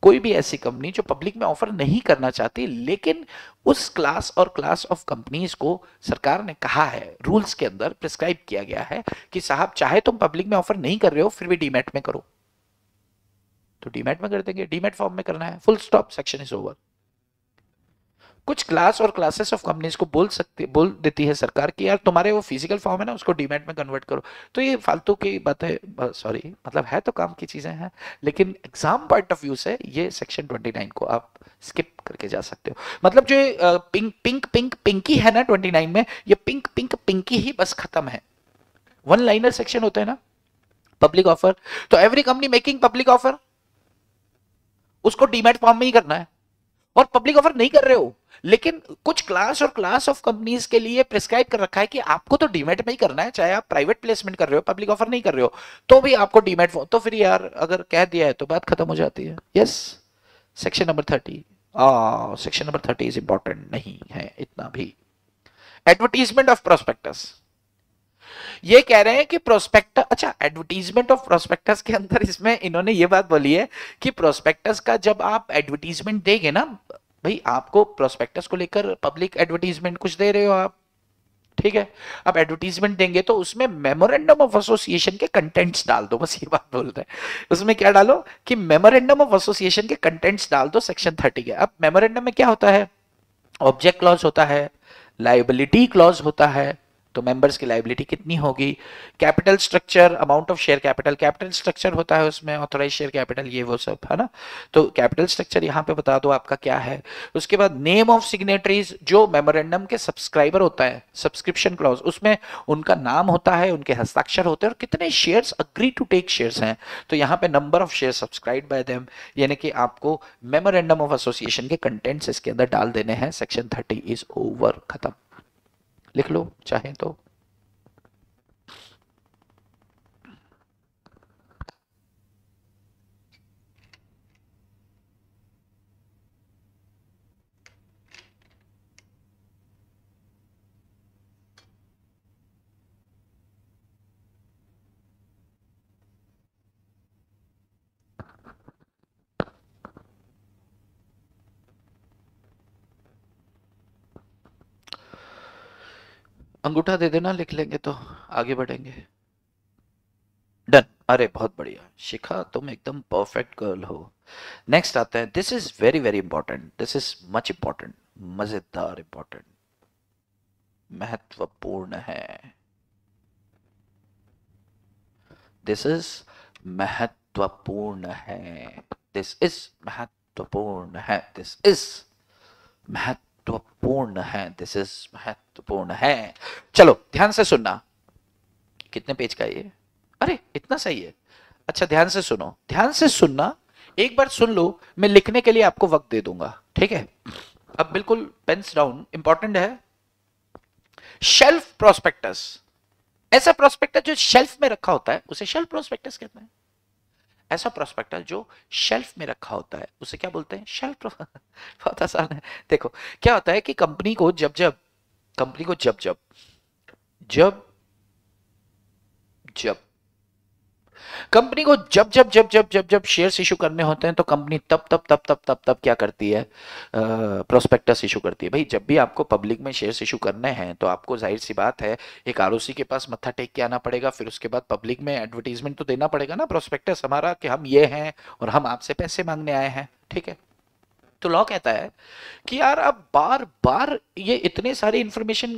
कोई भी ऐसी कंपनी जो पब्लिक में ऑफर नहीं करना चाहती लेकिन उस क्लास और क्लास ऑफ कंपनीज को सरकार ने कहा है रूल्स के अंदर प्रिस्क्राइब किया गया है कि साहब चाहे तुम पब्लिक में ऑफर नहीं कर रहे हो फिर भी डीमेट में करो तो डीमेट में कर देंगे डीमेट फॉर्म में करना है full stop section is over कुछ क्लास और क्लासेस ऑफ कंपनीज को बोल सकती बोल देती है सरकार कि यार तुम्हारे वो फिजिकल फॉर्म है ना उसको डीमेट में कन्वर्ट करो तो ये फालतू की बात है सॉरी मतलब है तो काम की चीज़ें हैं लेकिन एग्जाम पॉइंट ऑफ व्यू से ये सेक्शन 29 को आप स्किप करके जा सकते हो मतलब जो पिंक पिंक पिंक पिंकी है ना 29 में ये पिंक पिंक पिंकी ही बस खत्म है वन लाइनर सेक्शन होता है ना पब्लिक ऑफर तो every company making public offer उसको डीमेट फॉर्म में ही करना है और पब्लिक ऑफर नहीं कर रहे हो लेकिन कुछ क्लास और क्लास ऑफ कंपनीज के लिए प्रिस्क्राइब कर रखा है कि आपको तो डीमेट में ही करना है चाहे आप प्राइवेट प्लेसमेंट कर रहे हो पब्लिक ऑफर नहीं कर रहे हो तो भी आपको डीमेट तो फिर यार अगर कह दिया है तो बात खत्म हो जाती है yes section number thirty section number thirty is important नहीं है इतना भी एडवर्टीजमेंट ऑफ प्रोस्पेक्टस ये कह रहे हैं कि प्रोस्पेक्ट अच्छा एडवर्टीजमेंट ऑफ प्रोस्पेक्टस के अंदर इसमें इन्होंने ये बात बोली है कि प्रोस्पेक्टस का जब आप एडवर्टीजमेंट देंगे ना भाई आपको प्रोस्पेक्टस को लेकर पब्लिक एडवर्टीजमेंट कुछ दे रहे हो आप ठीक है अब एडवर्टीजमेंट देंगे तो उसमें मेमोरेंडम ऑफ एसोसिएशन के कंटेंट्स डाल दो बस ये बात बोलते हैं उसमें क्या डालो कि मेमोरेंडम ऑफ एसोसिएशन के कंटेंट्स डाल दो सेक्शन थर्टी के अब मेमोरेंडम में क्या होता है ऑब्जेक्ट क्लॉज होता है लाइबिलिटी क्लॉज होता है तो मेंबर्स की लाइबिलिटी कितनी होगी capital structure amount of share capital capital structure होता है उसमें ऑथोराइज शेयर कैपिटल ये वो सब है ना तो कैपिटल स्ट्रक्चर यहाँ पे बता दो आपका क्या है उसके बाद नेम ऑफ सिग्नेटरीज जो मेमोरेंडम के सब्सक्राइबर होता है सब्सक्रिप्शन क्लॉज उसमें उनका नाम होता है उनके हस्ताक्षर होते हैं और कितने shares agree to take shares हैं तो यहाँ पे number of share subscribe by them यानी कि आपको मेमोरेंडम ऑफ एसोसिएशन के कंटेंट्स इसके अंदर डाल देने हैं सेक्शन थर्टी इज ओवर खत्म लिख लो चाहे तो अंगूठा दे देना लिख लेंगे तो आगे बढ़ेंगे डन अरे बहुत बढ़िया शिखा तुम एकदम परफेक्ट गर्ल हो नेक्स्ट आते हैं this is very very important this is much important मजेदार इंपॉर्टेंट महत्वपूर्ण है दिस इज महत्वपूर्ण है दिस इज महत्वपूर्ण है दिस इज महत्व महत्वपूर्ण है दिस इज महत्वपूर्ण है चलो ध्यान से सुनना कितने पेज का ये अरे इतना सही है अच्छा ध्यान से सुनो ध्यान से सुनना एक बार सुन लो मैं लिखने के लिए आपको वक्त दे दूंगा ठीक है अब बिल्कुल पेंस डाउन इंपॉर्टेंट है शेल्फ प्रोस्पेक्टस ऐसा प्रोस्पेक्टस जो शेल्फ में रखा होता है उसे शेल्फ प्रोस्पेक्टस कहते हैं ऐसा प्रोस्पेक्टस जो शेल्फ में रखा होता है उसे क्या बोलते हैं शेल्फ *laughs* बहुत आसान है देखो क्या होता है कि कंपनी को जब जब कंपनी को जब जब जब जब कंपनी को जब जब जब जब जब जब शेयर्स इशू करने होते हैं तो कंपनी तब तब तब तब तब तब क्या करती है प्रोस्पेक्टस इशू करती है भाई जब भी आपको पब्लिक में शेयर्स इशू करने हैं तो आपको जाहिर सी बात है एक आर के पास मत्था टेक के आना पड़ेगा फिर उसके बाद पब्लिक में एडवर्टीजमेंट तो देना पड़ेगा ना प्रोस्पेक्टस हमारा कि हम ये हैं और हम आपसे पैसे मांगने आए हैं ठीक है तो लॉ कहता है कि यार अब बार बार ये इतने सारे इंफॉर्मेशन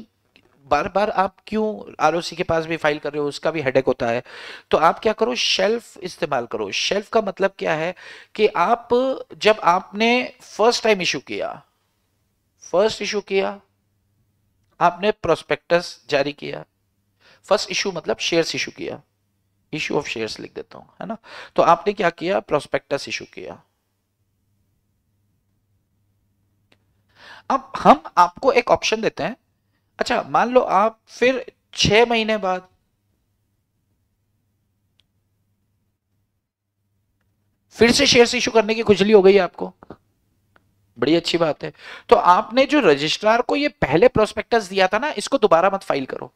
बार बार आप क्यों आर के पास भी फाइल कर रहे हो उसका भी हेडेक होता है तो आप क्या करो शेल्फ इस्तेमाल करो शेल्फ का मतलब क्या है कि आप जब आपने फर्स्ट टाइम इशू किया फर्स्ट इशू किया आपने प्रोस्पेक्टस जारी किया फर्स्ट इशू मतलब शेयर्स इशू किया इशू ऑफ शेयर्स लिख देता हूं है ना तो आपने क्या किया प्रोस्पेक्टस इशू किया अब हम आपको एक ऑप्शन देते हैं अच्छा मान लो आप फिर छह महीने बाद फिर से शेयर इशू करने की खुजली हो गई आपको बड़ी अच्छी बात है तो आपने जो रजिस्ट्रार को ये पहले प्रोस्पेक्टस दिया था ना इसको दोबारा मत फाइल करो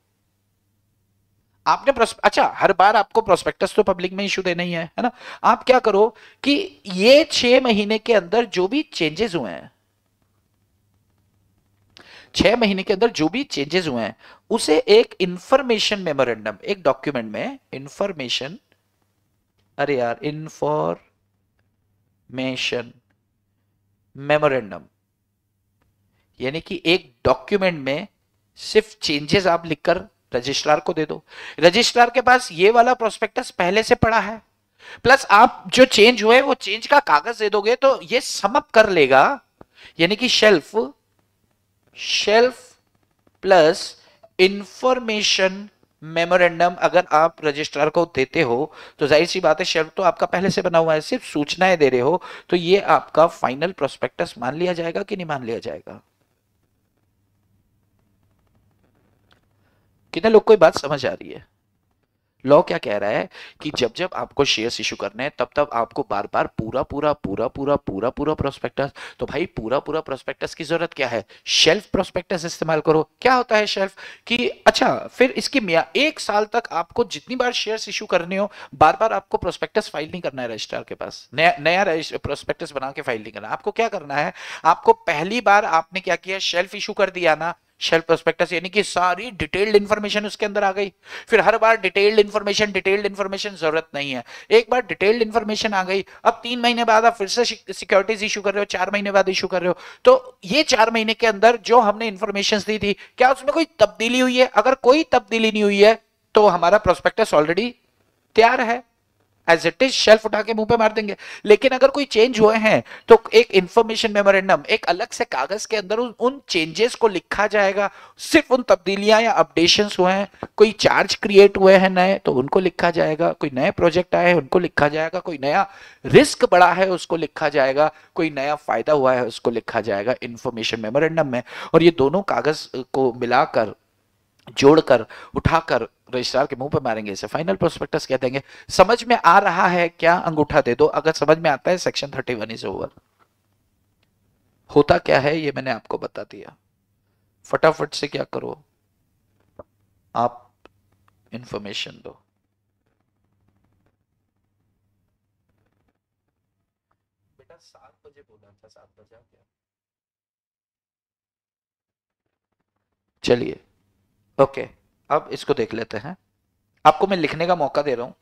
आपने अच्छा हर बार आपको प्रोस्पेक्टस तो पब्लिक में इशू देना ही है है ना आप क्या करो कि ये छह महीने के अंदर जो भी चेंजेस हुए हैं छह महीने के अंदर जो भी चेंजेस हुए हैं उसे एक इंफॉर्मेशन मेमोरेंडम एक डॉक्यूमेंट में इंफॉर्मेशन अरे यार इंफॉर्मेशन मेमोरेंडम यानी कि एक डॉक्यूमेंट में सिर्फ चेंजेस आप लिखकर रजिस्ट्रार को दे दो रजिस्ट्रार के पास ये वाला प्रोस्पेक्टस पहले से पड़ा है प्लस आप जो चेंज हुए वो चेंज का कागज दे दोगे तो ये समप कर लेगा यानी कि shelf shelf plus information memorandum अगर आप रजिस्ट्रार को देते हो तो जाहिर सी बात है शेल्फ तो आपका पहले से बना हुआ है सिर्फ सूचनाएं दे रहे हो तो ये आपका फाइनल प्रोस्पेक्टस मान लिया जाएगा कि नहीं मान लिया जाएगा कितने लोग कोई बात समझ आ रही है लॉ क्या कह रहा है कि जब जब आपको शेयर्स इशू करने हैं तब तब आपको बार बार पूरा पूरा पूरा पूरा पूरा पूरा प्रोस्पेक्टस तो भाई पूरा पूरा प्रोस्पेक्टस की जरूरत क्या है शेल्फ प्रोस्पेक्टस इस्तेमाल करो क्या होता है शेल्फ कि अच्छा फिर इसकी मिया एक साल तक आपको जितनी बार शेयर्स इशू करने हो बार बार आपको प्रोस्पेक्टस फाइल नहीं करना है रजिस्ट्रार के पास नया नया प्रोस्पेक्टस बना के फाइल नहीं करना आपको क्या करना है आपको पहली बार आपने क्या किया शेल्फ इशू कर दिया ना शेल प्रोस्पेक्टस यानी कि सारी डिटेल्ड इन्फॉर्मेशन उसके अंदर आ गई फिर हर बार डिटेल्ड इन्फॉर्मेशन डिटेल्ड इन्फॉर्मेशन जरूरत नहीं है एक बार डिटेल्ड इन्फॉर्मेशन आ गई अब तीन महीने बाद आप फिर से सिक्योरिटीज इशू कर रहे हो चार महीने बाद इशू कर रहे हो तो ये चार महीने के अंदर जो हमने इन्फॉर्मेशन दी थी क्या उसमें कोई तब्दीली हुई है अगर कोई तब्दीली नहीं हुई है तो हमारा प्रोस्पेक्टस ऑलरेडी तैयार है एज इट इज शेल्फ उठा के मुंह पे मार देंगे लेकिन अगर कोई चेंज हुए हैं तो एक इंफॉर्मेशन मेमोरेंडम एक अलग से कागज के अंदर उन, चेंजेस को लिखा जाएगा सिर्फ उन तब्दीलियां या अपडेशन हुए हैं कोई चार्ज क्रिएट हुए हैं नए तो उनको लिखा जाएगा कोई नए प्रोजेक्ट आए हैं उनको लिखा जाएगा कोई नया रिस्क बढ़ा है उसको लिखा जाएगा कोई नया फायदा हुआ है उसको लिखा जाएगा इंफॉर्मेशन मेमोरेंडम में और ये दोनों कागज को मिलाकर जोड़कर उठाकर रजिस्ट्रार के मुंह पर मारेंगे इसे फाइनल प्रोस्पेक्टस कह देंगे समझ में आ रहा है क्या अंगूठा दे दो अगर समझ में आता है section thirty one is over होता क्या है ये मैंने आपको बता दिया फटाफट से क्या करो आप इंफॉर्मेशन दो बेटा सात बजे बोला था सात बजे चलिए ओके अब इसको देख लेते हैं आपको मैं लिखने का मौका दे रहा हूं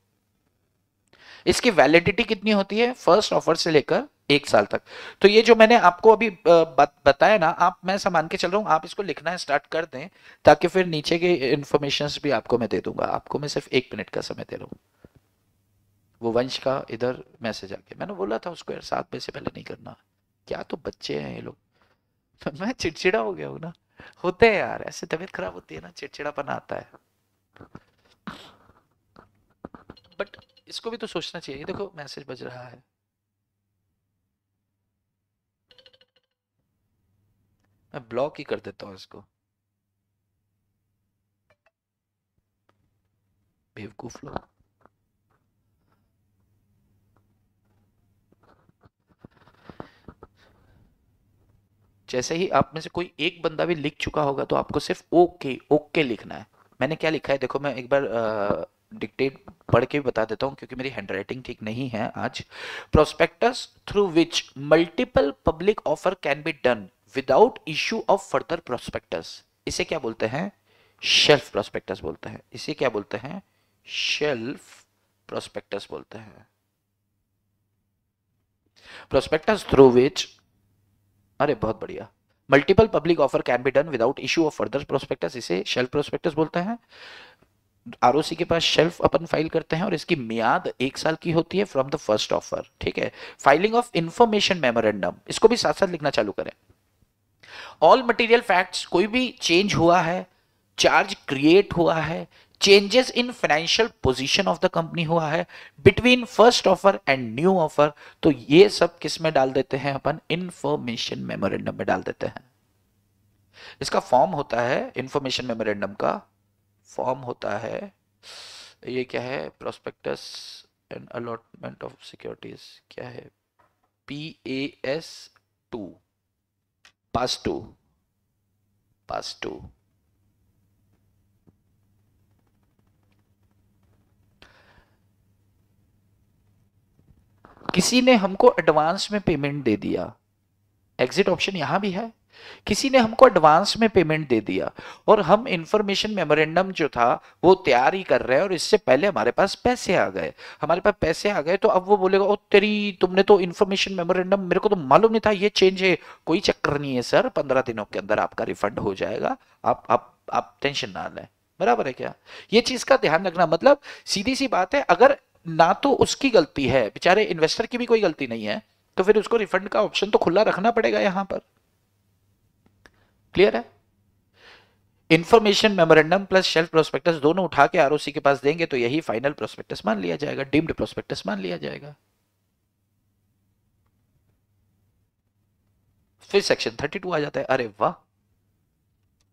इसकी वैलिडिटी कितनी होती है फर्स्ट ऑफर से लेकर एक साल तक तो ये जो मैंने आपको अभी बत, बताया ना आप मैं सामान के चल रहा हूँ आप इसको लिखना है स्टार्ट कर दें ताकि फिर नीचे के इंफॉर्मेशन भी आपको मैं दे दूंगा आपको मैं सिर्फ एक मिनट का समय दे रहा हूँ वो वंश का इधर मैसेज आ गया मैंने बोला था उसको यार सात बजे से पहले नहीं करना क्या तो बच्चे हैं ये लोग *laughs* मैं चिड़चिड़ा हो गया हूँ ना होते हैं यार ऐसे तबीयत खराब होती है ना चिड़चिड़ापन आता है बट इसको भी तो सोचना चाहिए देखो मैसेज बज रहा है मैं ब्लॉक ही कर देता हूं इसको बेवकूफ लोग जैसे ही आप में से कोई एक बंदा भी लिख चुका होगा तो आपको सिर्फ ओके ओके लिखना है मैंने क्या लिखा है देखो मैं एक बार डिक्टेट पढ़ के बता देता हूँ क्योंकि मेरी हैंडराइटिंग ठीक नहीं है आज prospectus through which multiple public offer can be done without issue of further prospectus इसे क्या बोलते हैं शेल्फ प्रोस्पेक्टस बोलते हैं इसे क्या बोलते हैं शेल्फ प्रोस्पेक्टस बोलते हैं प्रोस्पेक्टस थ्रू विच अरे बहुत बढ़िया multiple public offer can be done without issue of further prospectus इसे शेल्फ प्रोस्पेक्टस बोलते हैं आर के पास शेल्फ अपन फाइल करते हैं और इसकी मियाद एक साल की होती है फ्रॉम द फर्स्ट ऑफर ठीक है फाइलिंग ऑफ इंफॉर्मेशन मेमोरेंडम इसको भी साथ साथ लिखना चालू करें ऑल मटेरियल फैक्ट्स कोई भी चेंज हुआ है चार्ज क्रिएट हुआ है changes in financial position of the company हुआ है between first offer and new offer तो ये सब किस में डाल देते हैं अपन इंफॉर्मेशन मेमोरेंडम में डाल देते हैं इसका फॉर्म होता है इंफॉर्मेशन मेमोरेंडम का फॉर्म होता है ये क्या है prospectus and allotment of securities क्या है P A S two PAS two PAS two किसी ने हमको एडवांस में पेमेंट दे दिया एग्जिट ऑप्शन यहां भी है किसी ने हमको एडवांस में पेमेंट दे दिया और हम इंफॉर्मेशन मेमोरेंडम जो था वो तैयार ही कर रहे हैं और इससे पहले हमारे पास पैसे आ गए हमारे पास पैसे आ गए तो अब वो बोलेगा ओ तेरी तुमने तो इंफॉर्मेशन मेमोरेंडम मेरे को तो मालूम नहीं था ये चेंज है कोई चक्कर नहीं है सर पंद्रह दिनों के अंदर आपका रिफंड हो जाएगा आप आप आप टेंशन ना लें बराबर है क्या ये चीज का ध्यान रखना मतलब सीधी सी बात है अगर ना तो उसकी गलती है बेचारे इन्वेस्टर की भी कोई गलती नहीं है तो फिर उसको रिफंड का ऑप्शन तो खुला रखना पड़ेगा यहां पर क्लियर है information memorandum plus shelf prospectus दोनों उठा के आरओसी के पास देंगे तो यही फाइनल प्रोस्पेक्टस मान लिया जाएगा डीम्ड प्रोस्पेक्टस मान लिया जाएगा फिर सेक्शन 32 आ जाता है अरे वाह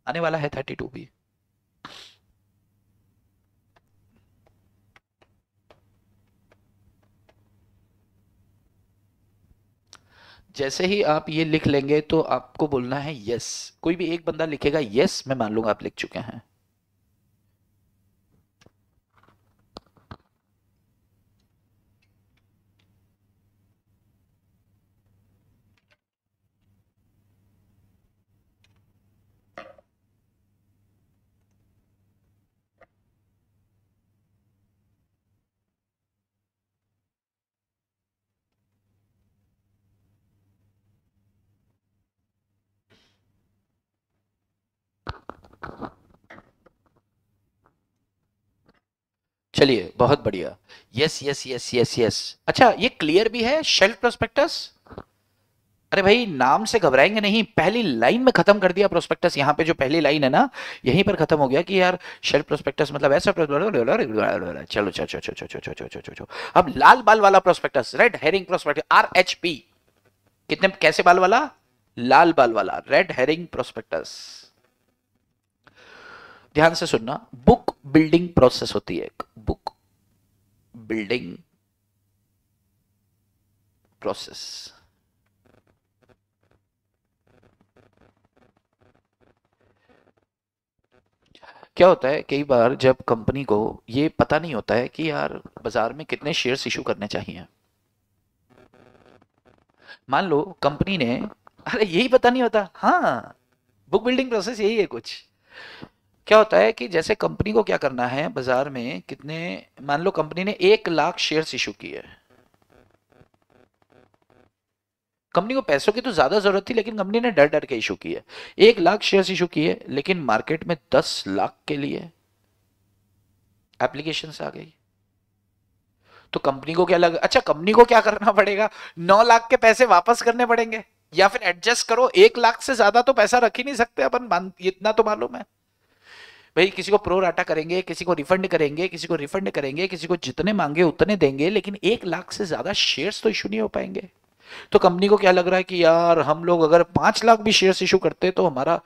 आने वाला है 32 भी जैसे ही आप ये लिख लेंगे तो आपको बोलना है यस कोई भी एक बंदा लिखेगा यस मैं मान लूंगा आप लिख चुके हैं चलिए बहुत बढ़िया yes yes yes yes yes अच्छा ये क्लियर भी है शेल्फ प्रोस्पेक्टस अरे भाई नाम से घबराएंगे नहीं पहली लाइन में खत्म कर दिया प्रोस्पेक्टस यहाँ पे जो पहली लाइन है ना यहीं पर खत्म हो गया कि यार शेल्फ प्रोस्पेक्टस मतलब ऐसा चलो चलो चलो चलो चलो चलो चलो अब लाल बाल वाला prospectus red herring prospectus R H P कितने कैसे बाल वाला लाल बाल वाला रेड हेरिंग प्रोस्पेक्टस ध्यान से सुनना बुक बिल्डिंग प्रोसेस होती है एक बुक बिल्डिंग प्रोसेस क्या होता है कई बार जब कंपनी को ये पता नहीं होता है कि यार बाजार में कितने शेयर्स इशू करने चाहिए मान लो कंपनी ने अरे यही पता नहीं होता हाँ बुक बिल्डिंग प्रोसेस यही है कुछ क्या होता है कि जैसे कंपनी को क्या करना है बाजार में कितने मान लो कंपनी ने एक लाख शेयर्स इशू किए कंपनी को पैसों की तो ज्यादा जरूरत थी लेकिन कंपनी ने डर डर के इशू किए एक लाख शेयर्स इशू किए लेकिन मार्केट में दस लाख के लिए एप्लीकेशन आ गई तो कंपनी को क्या लगा अच्छा कंपनी को क्या करना पड़ेगा नौ लाख के पैसे वापस करने पड़ेंगे या फिर एडजस्ट करो एक लाख से ज्यादा तो पैसा रख ही नहीं सकते अपन इतना तो मालूम है भाई किसी को प्रो राटा करेंगे किसी को रिफंड करेंगे किसी को रिफंड करेंगे किसी को जितने मांगे उतने देंगे लेकिन एक लाख से ज्यादा शेयर्स तो इशू नहीं हो पाएंगे तो कंपनी को क्या लग रहा है कि यार हम लोग अगर पांच लाख भी शेयर्स इशू करते तो हमारा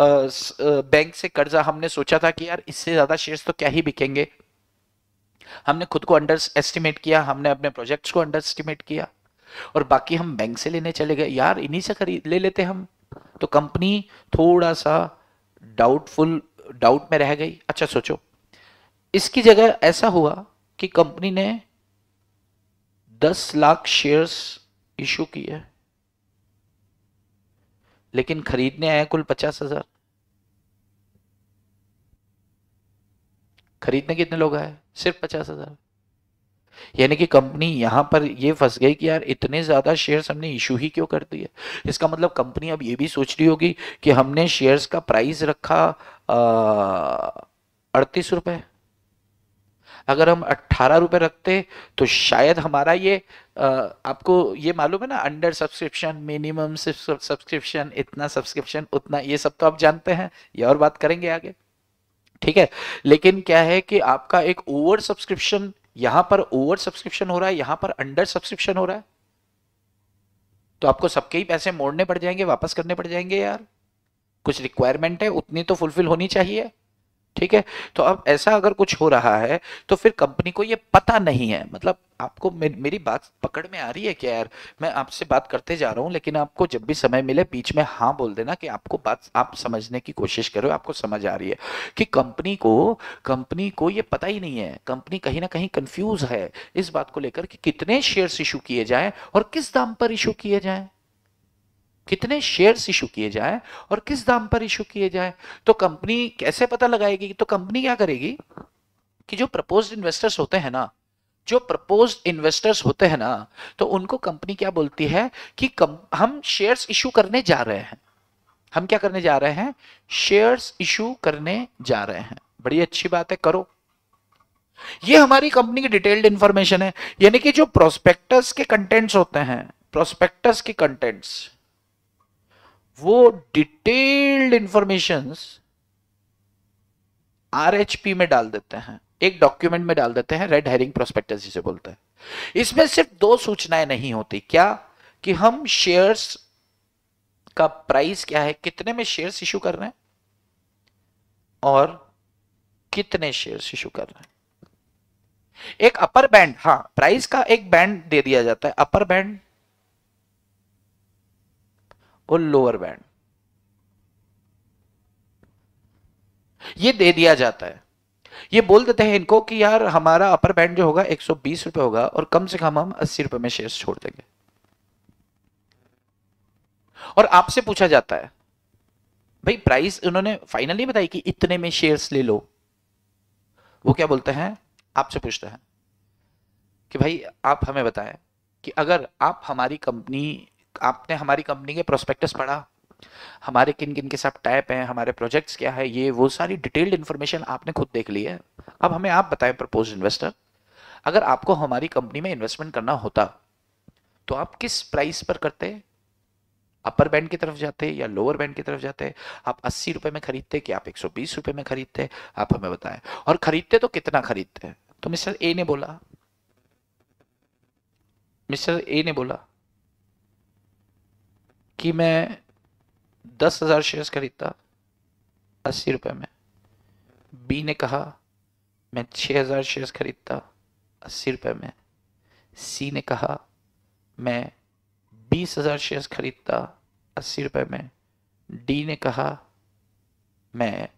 बैंक से कर्जा हमने सोचा था कि यार इससे ज्यादा शेयर्स तो क्या ही बिकेंगे हमने खुद को अंडर एस्टिमेट किया हमने अपने प्रोजेक्ट्स को अंडर एस्टिमेट किया और बाकी हम बैंक से लेने चले गए यार इन्हीं से खरीद ले लेते हम तो कंपनी थोड़ा सा डाउटफुल डाउट में रह गई अच्छा सोचो इसकी जगह ऐसा हुआ कि कंपनी ने 10 लाख शेयर्स इशू किए लेकिन खरीदने आए कुल पचास हजार खरीदने कितने लोग आए सिर्फ पचास हजार यानी कि कंपनी यहाँ पर ये फंस गई कि यार इतने ज़्यादा शेयर्स हमने इशू ही क्यों कर दिए इसका मतलब कंपनी अब ये भी सोच रही होगी कि हमने शेयर्स का प्राइस रखा अड़तीस रुपये अगर हम अट्ठारह रुपये रखते तो शायद हमारा ये आ, आपको ये मालूम है ना अंडर सब्सक्रिप्शन मिनिमम सब्सक्रिप्शन इतना सब्सक्रिप्शन उतना ये सब तो आप जानते हैं ये और बात करेंगे आगे ठीक है लेकिन क्या है कि आपका एक ओवर सब्सक्रिप्शन यहां पर ओवर सब्सक्रिप्शन हो रहा है यहां पर अंडर सब्सक्रिप्शन हो रहा है तो आपको सबके ही पैसे मोड़ने पड़ जाएंगे वापस करने पड़ जाएंगे यार कुछ रिक्वायरमेंट है उतनी तो फुलफिल होनी चाहिए ठीक है तो अब ऐसा अगर कुछ हो रहा है तो फिर कंपनी को ये पता नहीं है मतलब आपको मे, मेरी बात पकड़ में आ रही है क्या यार मैं आपसे बात करते जा रहा हूँ लेकिन आपको जब भी समय मिले बीच में हाँ बोल देना कि आपको बात आप समझने की कोशिश करो आपको समझ आ रही है कि कंपनी को कंपनी को ये पता ही नहीं है कंपनी कहीं ना कहीं कंफ्यूज है इस बात को लेकर कि कितने शेयर्स इशू किए जाए और किस दाम पर इशू किए जाए कितने शेयर्स इशू किए जाए और किस दाम पर इशू किए जाए तो कंपनी कैसे पता लगाएगी तो कंपनी क्या करेगी कि जो प्रपोज इन्वेस्टर्स होते हैं ना जो प्रपोज इन्वेस्टर्स होते हैं ना तो उनको कंपनी क्या बोलती है कि कम, हम शेयर्स इशू करने जा रहे हैं हम क्या करने जा रहे हैं शेयर्स इशू करने जा रहे हैं बड़ी अच्छी बात है करो ये हमारी कंपनी की डिटेल्ड इंफॉर्मेशन है यानी कि जो प्रोस्पेक्टस के कंटेंट्स होते हैं प्रोस्पेक्टस के कंटेंट्स वो डिटेल्ड इंफॉर्मेशन आरएचपी में डाल देते हैं एक डॉक्यूमेंट में डाल देते हैं रेड हेरिंग प्रोस्पेक्टस जिसे बोलते हैं इसमें सिर्फ दो सूचनाएं नहीं होती क्या कि हम शेयर्स का प्राइस क्या है कितने में शेयर्स इशू कर रहे हैं और कितने शेयर्स इशू कर रहे हैं एक अपर बैंड हां प्राइस का एक बैंड दे दिया जाता है अपर बैंड और लोअर बैंड ये दे दिया जाता है ये बोल देते हैं इनको कि यार हमारा अपर बैंड जो होगा एक सौ होगा और कम से कम हम अस्सी रुपए में शेयर छोड़ देंगे और आपसे पूछा जाता है भाई प्राइस उन्होंने फाइनली बताई कि इतने में शेयर्स ले लो वो क्या बोलते हैं आपसे पूछते हैं कि भाई आप हमें बताएं कि अगर आप हमारी कंपनी आपने हमारी कंपनी के प्रोस्पेक्टस पढ़ा हमारे किन किन के सब टाइप हैं हमारे प्रोजेक्ट्स क्या है ये वो सारी डिटेल्ड इन्फॉर्मेशन आपने खुद देख ली है अब हमें आप बताएं प्रपोज इन्वेस्टर अगर आपको हमारी कंपनी में इन्वेस्टमेंट करना होता तो आप किस प्राइस पर करते अपर बैंड की तरफ जाते या लोअर बैंड की तरफ जाते आप अस्सी रुपए में खरीदते कि आप एक रुपए में खरीदते आप हमें बताएं और खरीदते तो कितना खरीदते तो मिस्टर ए ने बोला मिस्टर ए ने बोला कि मैं दस हजार शेयर्स खरीदा अस्सी रुपये में बी ने कहा मैं छः हजार शेयर्स खरीदता अस्सी रुपये में सी ने कहा मैं बीस हजार शेयर्स खरीदता अस्सी रुपये में डी ने कहा मैं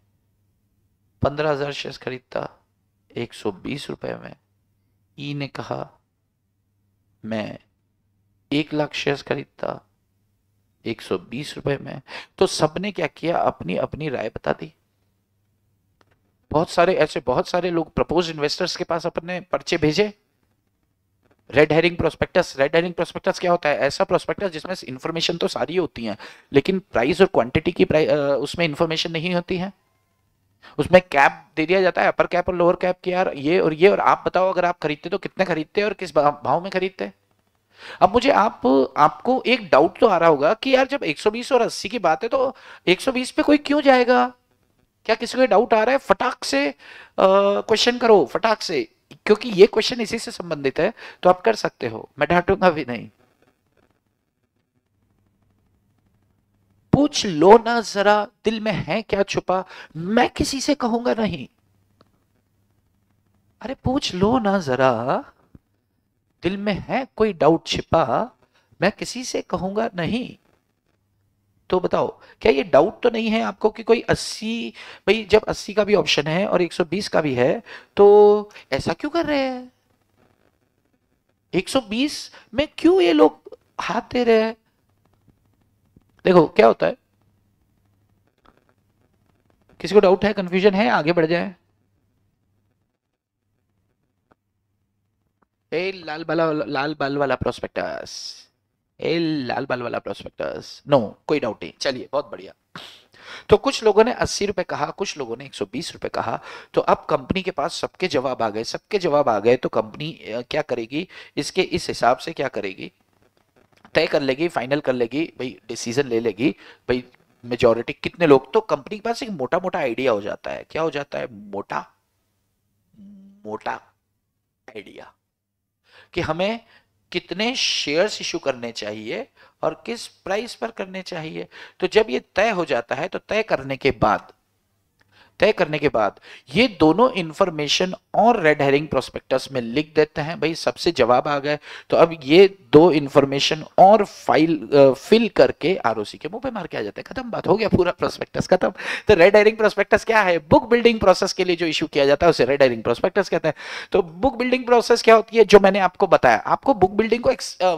पंद्रह हजार शेयर्स खरीदता एक सौ बीस रुपये में ई e ने कहा मैं एक लाख शेयर्स खरीदता एक सौ बीस रुपए में तो सबने क्या किया अपनी अपनी राय बता दी बहुत सारे ऐसे बहुत सारे लोग प्रपोज इन्वेस्टर्स के पास अपने पर्चे भेजे red herring prospectus red herring prospectus क्या होता है ऐसा प्रोस्पेक्टस जिसमें इन्फॉर्मेशन तो सारी होती है लेकिन प्राइस और क्वांटिटी की उसमें इन्फॉर्मेशन नहीं होती है उसमें कैप दे दिया जाता है अपर कैप और लोअर कैप की यार ये और ये और आप बताओ अगर आप खरीदते तो कितने खरीदते और किस भाव में खरीदते हैं अब मुझे आप आपको एक डाउट तो आ रहा होगा कि यार जब 120 और 80 की बात है तो 120 पे कोई क्यों जाएगा क्या किसी को डाउट आ रहा है फटाक से क्वेश्चन करो फटाक से क्योंकि ये क्वेश्चन इसी से संबंधित है तो आप कर सकते हो मैं डांटूंगा भी नहीं पूछ लो ना जरा दिल में है क्या छुपा मैं किसी से कहूंगा नहीं अरे पूछ लो ना जरा दिल में है कोई डाउट छिपा मैं किसी से कहूंगा नहीं तो बताओ क्या ये डाउट तो नहीं है आपको कि कोई 80 भाई जब 80 का भी ऑप्शन है और 120 का भी है तो ऐसा क्यों कर रहे हैं 120 में क्यों ये लोग हाथ दे रहे हैं देखो क्या होता है किसी को डाउट है कंफ्यूजन है आगे बढ़ जाए El लाल bala lal बाल वाला prospectus. El लाल बाल वाला prospectus. नो no, कोई डाउट नहीं चलिए बहुत बढ़िया तो कुछ लोगों ने अस्सी रुपए कहा कुछ लोगों ने एक सौ बीस रुपए कहा तो अब कंपनी के पास सबके जवाब आ गए सबके जवाब आ गए तो कंपनी क्या करेगी इसके इस हिसाब से क्या करेगी तय कर लेगी फाइनल कर लेगी भाई डिसीजन ले लेगी भाई मेजोरिटी कितने लोग तो कंपनी के पास एक मोटा मोटा आइडिया हो जाता है क्या हो जाता है मोटा मोटा आइडिया कि हमें कितने शेयर्स इशू करने चाहिए और किस प्राइस पर करने चाहिए तो जब ये तय हो जाता है तो तय करने के बाद तय करने के बाद ये दोनों इंफॉर्मेशन और रेड हेरिंग प्रोस्पेक्टस में लिख देते हैं भाई सबसे जवाब आ गए तो अब ये दो इंफॉर्मेशन और फाइल फिल करके आरओसी के मुंह पे मार के आ जाते हैं खत्म बात हो गया पूरा प्रोस्पेक्टस खत्म तो रेड हेरिंग प्रोस्पेक्टस क्या है बुक बिल्डिंग प्रोसेस के लिए जो इशू किया जाता है उसे रेड हेरिंग प्रोस्पेक्टस कहते हैं तो बुक बिल्डिंग प्रोसेस क्या होती है जो मैंने आपको बताया आपको बुक बिल्डिंग को